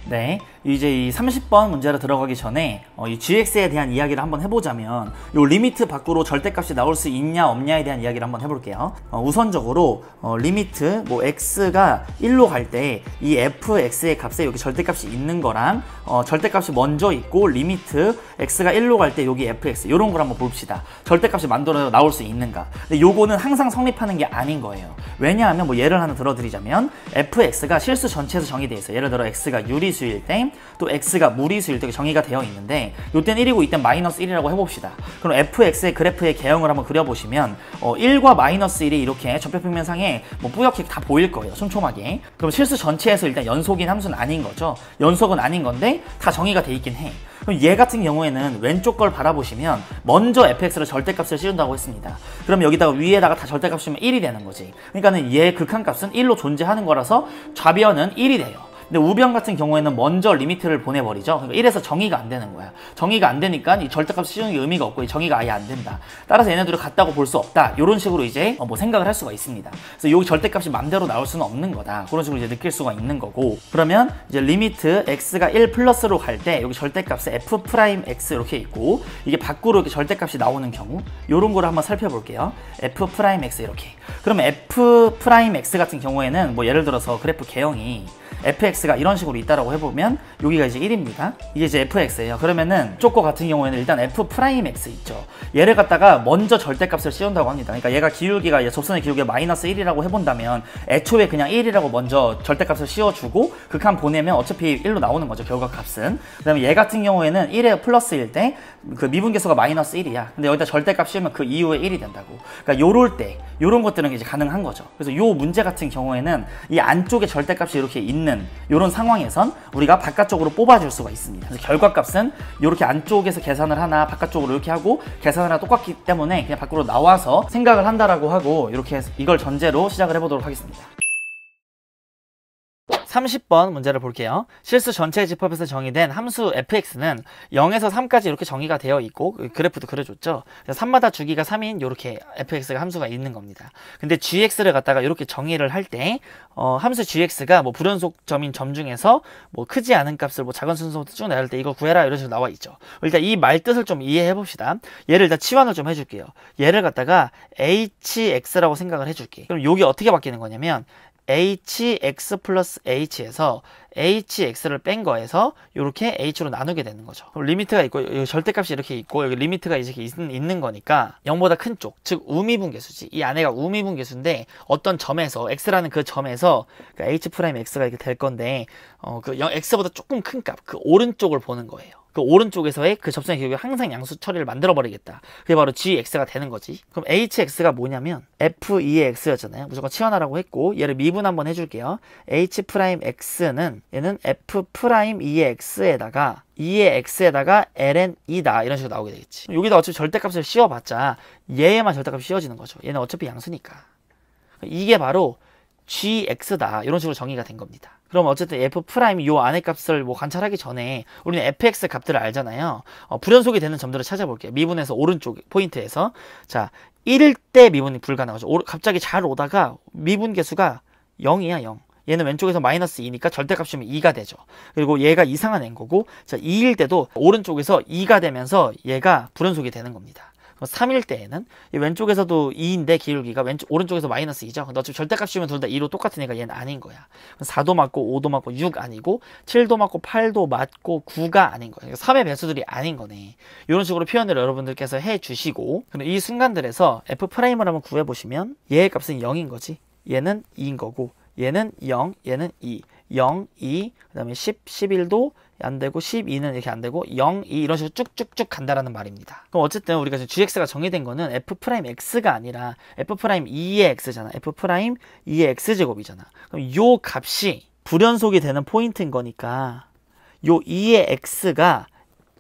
Speaker 1: 네, 이제 이 30번 문제로 들어가기 전에 어, 이 GX에 대한 이야기를 한번 해보자면 요 리미트 밖으로 절대값이 나올 수 있냐 없냐에 대한 이야기를 한번 해볼게요. 어, 우선적으로 어, 리미트 뭐 X가 1로 갈 때 이 fx의 값에 여기 절대값이 있는 거랑 어, 절대값이 먼저 있고 리미트 X가 1로 갈 때 여기 fx 이런걸 한번 봅시다. 절대값이 만들어 나올 수 있는가. 근데 요거는 항상 성립하는 게 아닌 거예요. 왜냐하면 뭐 예를 하나 들어드리자면 fx가 실수 전체에서 정의돼 있어요. 예를 들어 x가 유리 무리수일 때또 x가 무리수일 때 정의가 되어 있는데 요땐 1이고 이땐 마이너스 1이라고 해봅시다. 그럼 fx의 그래프의 개형을 한번 그려보시면 어, 1과 마이너스 1이 이렇게 전표평면상에 뭐 뿌옇게 다 보일 거예요. 촘촘하게. 그럼 실수 전체에서 일단 연속인 함수는 아닌 거죠. 연속은 아닌 건데 다 정의가 돼 있긴 해. 그럼 얘 같은 경우에는 왼쪽 걸 바라보시면 먼저 fx를 절대값을 씌운다고 했습니다. 그럼 여기다가 위에다가 다 절대값이면 1이 되는 거지. 그러니까는 얘 극한값은 1로 존재하는 거라서 좌변은 1이 돼요. 근데 우변 같은 경우에는 먼저 리미트를 보내버리죠. 그러니까 이래서 정의가 안 되는 거야. 정의가 안 되니까 이 절대값 씌우는 의미가 없고 이 정의가 아예 안 된다. 따라서 얘네들이 같다고 볼 수 없다. 이런 식으로 이제 어, 뭐 생각을 할 수가 있습니다. 그래서 여기 절대값이 맘대로 나올 수는 없는 거다. 그런 식으로 이제 느낄 수가 있는 거고 그러면 이제 리미트 x가 1 플러스로 갈 때 여기 절대값에 f 프라임 x 이렇게 있고 이게 밖으로 이렇게 절대값이 나오는 경우 이런 거를 한번 살펴볼게요. f 프라임 x 이렇게. 그럼 f 프라임 x 같은 경우에는 뭐 예를 들어서 그래프 개형이 fx가 이런 식으로 있다라고 해보면 여기가 이제 1입니다. 이게 이제 fx예요. 그러면은 쪼꼬 같은 경우에는 일단 f 프라임 x 있죠. 얘를 갖다가 먼저 절대값을 씌운다고 합니다. 그러니까 얘가 기울기가 얘 접선의 기울기가 마이너스 1이라고 해본다면 애초에 그냥 1이라고 먼저 절대값을 씌워주고 그칸 보내면 어차피 1로 나오는 거죠. 결과 값은. 그 다음에 얘 같은 경우에는 1에 플러스 1때그 미분계수가 마이너스 1이야. 근데 여기다 절대값 씌우면 그 이후에 1이 된다고. 그러니까 요럴 때 요런 것들은 이제 가능한 거죠. 그래서 요 문제 같은 경우에는 이 안쪽에 절대값이 이렇게 있는 있는 이런 상황에선 우리가 바깥쪽으로 뽑아줄 수가 있습니다. 그래서 결과값은 이렇게 안쪽에서 계산을 하나 바깥쪽으로 이렇게 하고 계산을 하나 똑같기 때문에 그냥 밖으로 나와서 생각을 한다라고 하고 이렇게 해서 이걸 전제로 시작을 해보도록 하겠습니다. 30번 문제를 볼게요. 실수 전체 집합에서 정의된 함수 fx는 0에서 3까지 이렇게 정의가 되어 있고 그 그래프도 그려줬죠. 3마다 주기가 3인 이렇게 fx가 함수가 있는 겁니다. 근데 gx를 갖다가 이렇게 정의를 할때 어, 함수 gx가 뭐 불연속점인 점 중에서 뭐 크지 않은 값을 뭐 작은 순서부터 쭉 나열 때 이거 구해라 이런 식으로 나와 있죠. 일단 그러니까 이 말뜻을 좀 이해해 봅시다. 얘를 일단 치환을 좀 해줄게요. 얘를 갖다가 hx라고 생각을 해줄게. 그럼 여기 어떻게 바뀌는 거냐면 hx 플러스 h에서 hx를 뺀 거에서 이렇게 h로 나누게 되는 거죠. 그럼 리미트가 있고 절대값이 이렇게 있고 여기 리미트가 이렇게 있, 는 거니까 0보다 큰 쪽, 즉 우미분계수지. 이 안에가 우미분계수인데 어떤 점에서 x라는 그 점에서 그 그러니까 h'x가 이렇게 될 건데 어, 그 0, x보다 조금 큰 값, 그 오른쪽을 보는 거예요. 그 오른쪽에서의 그 접선의 기울기가 항상 양수 처리를 만들어버리겠다. 그게 바로 GX가 되는 거지. 그럼 HX가 뭐냐면 F2의 X였잖아요. 무조건 치환하라고 했고 얘를 미분 한번 해줄게요. H'X는 얘는 F'2의 X에다가 2의 x에다가 ln 2다 이런 식으로 나오게 되겠지 여기다 어차피 절대값을 씌워봤자 얘에만 절대값이 씌워지는 거죠 얘는 어차피 양수니까 이게 바로 gx다 이런 식으로 정의가 된 겁니다 그럼 어쨌든 f 프라임이 요안에 값을 뭐 관찰하기 전에 우리는 fx 값들을 알잖아요. 어, 불연속이 되는 점들을 찾아볼게요. 미분에서 오른쪽 포인트에서 자 1일 때 미분이 불가능하죠. 오, 갑자기 잘 오다가 미분 개수가 0이야 0. 얘는 왼쪽에서 마이너스 2니까 절대값이면 2가 되죠. 그리고 얘가 이상한 n거고 자 2일 때도 오른쪽에서 2가 되면서 얘가 불연속이 되는 겁니다. 3일 뭐 때에는 왼쪽에서도 2인데 기울기가 왼쪽 오른쪽에서 마이너스 2죠. 근데 어차피 절대값이면 둘 다 2로 똑같으니까 얘는 아닌 거야. 4도 맞고 5도 맞고 6 아니고 7도 맞고 8도 맞고 9가 아닌 거야. 3의 그러니까 배수들이 아닌 거네. 이런 식으로 표현을 여러분들께서 해주시고 이 순간들에서 f 프라임을 한번 구해보시면 얘의 값은 0인 거지. 얘는 2인 거고 얘는 0, 얘는 2, 0, 2, 그 다음에 10, 11도, 안 되고 12는 이렇게 안 되고 0, 2 이런 식으로 쭉쭉쭉 간다라는 말입니다. 그럼 어쨌든 우리가 지금 gx가 정의된 거는 f 프라임 x가 아니라 f 프라임 2의 x잖아. f 프라임 2의 x 제곱이잖아. 그럼 요 값이 불연속이 되는 포인트인 거니까 요 2의 x가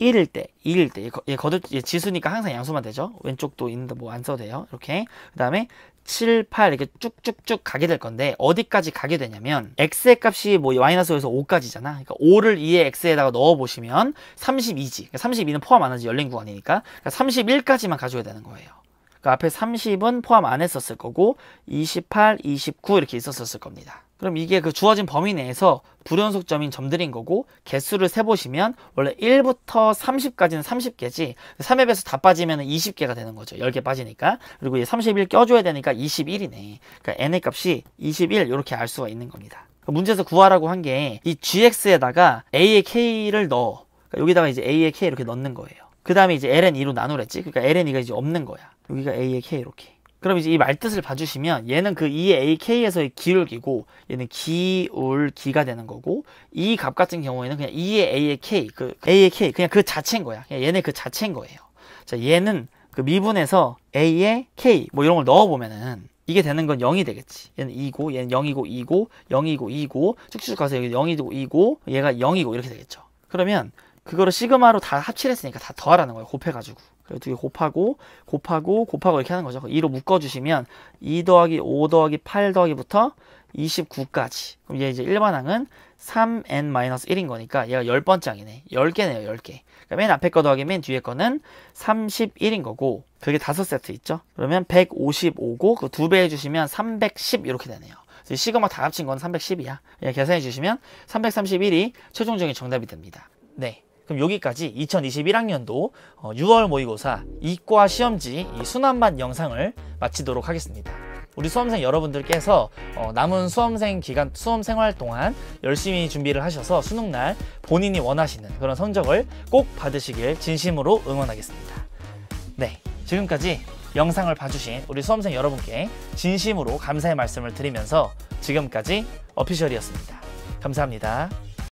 Speaker 1: 1일 때, 2일 때, 얘 거듭, 얘 지수니까 항상 양수만 되죠? 왼쪽도 있는데 뭐 안 써도 돼요. 이렇게. 그 다음에 7, 8 이렇게 쭉쭉쭉 가게 될 건데 어디까지 가게 되냐면 x의 값이 뭐 마이너스에서 5까지잖아. 그러니까 5를 2의 x에다가 넣어 보시면 32지. 그러니까 32는 포함 안 하지 열린 구간이니까. 그러니까 31까지만 가져야 되는 거예요. 그 앞에 30은 포함 안 했었을 거고 28, 29 이렇게 있었을 겁니다. 그럼 이게 그 주어진 범위 내에서 불연속점인 점들인 거고 개수를 세보시면 원래 1부터 30까지는 30개지 3앱에서다 빠지면 20개가 되는 거죠. 10개 빠지니까. 그리고 얘31 껴줘야 되니까 21이네. 그러니까 n의 값이 21 이렇게 알 수가 있는 겁니다. 그 문제에서 구하라고 한 게 이 gx에다가 a의 k를 넣어. 그러니까 여기다가 이제 a의 k 이렇게 넣는 거예요. 그 다음에 이제 ln 2로 나누랬지. 그러니까 ln 2가 이제 없는 거야. 여기가 a의 k 이렇게. 그럼 이제 이 말뜻을 봐주시면 얘는 그 2의 AK에서의 기울기고 얘는 기울기가 되는 거고 이 값 같은 경우에는 그냥 2의 A의 K 그 A의 K 그냥 그 자체인 거야 그냥 얘네 그 자체인 거예요 자 얘는 그 미분에서 A의 K 뭐 이런 걸 넣어보면은 이게 되는 건 0이 되겠지 얘는 2고 얘는 0이고 2고 0이고 2고 쭉쭉 가서 여기 0이고 2고 얘가 0이고 이렇게 되겠죠 그러면 그거를 시그마로 다 합칠했으니까 다 더하라는 거예요. 곱해가지고. 그래서 두게 곱하고, 곱하고, 곱하고 이렇게 하는 거죠. 2로 묶어주시면 2 더하기 5 더하기 8 더하기부터 29까지. 그럼 얘 이제 1번항은 3n-1인 거니까 얘가 1 0번짱이네 10개네요, 10개. 그러니까 맨 앞에 거 더하기 맨 뒤에 거는 31인 거고, 그게 5세트 있죠? 그러면 155고, 그 두배 해주시면 310 이렇게 되네요. 시그마 다 합친 건 310이야. 예, 계산해 주시면 331이 최종적인 정답이 됩니다. 네. 그럼 여기까지 2021학년도 6월 어, 모의고사 이과 시험지 수난반 영상을 마치도록 하겠습니다. 우리 수험생 여러분들께서 어, 남은 수험생 기간 수험생활 동안 열심히 준비를 하셔서 수능날 본인이 원하시는 그런 성적을 꼭 받으시길 진심으로 응원하겠습니다. 네, 지금까지 영상을 봐주신 우리 수험생 여러분께 진심으로 감사의 말씀을 드리면서 지금까지 어피셜이었습니다. 감사합니다.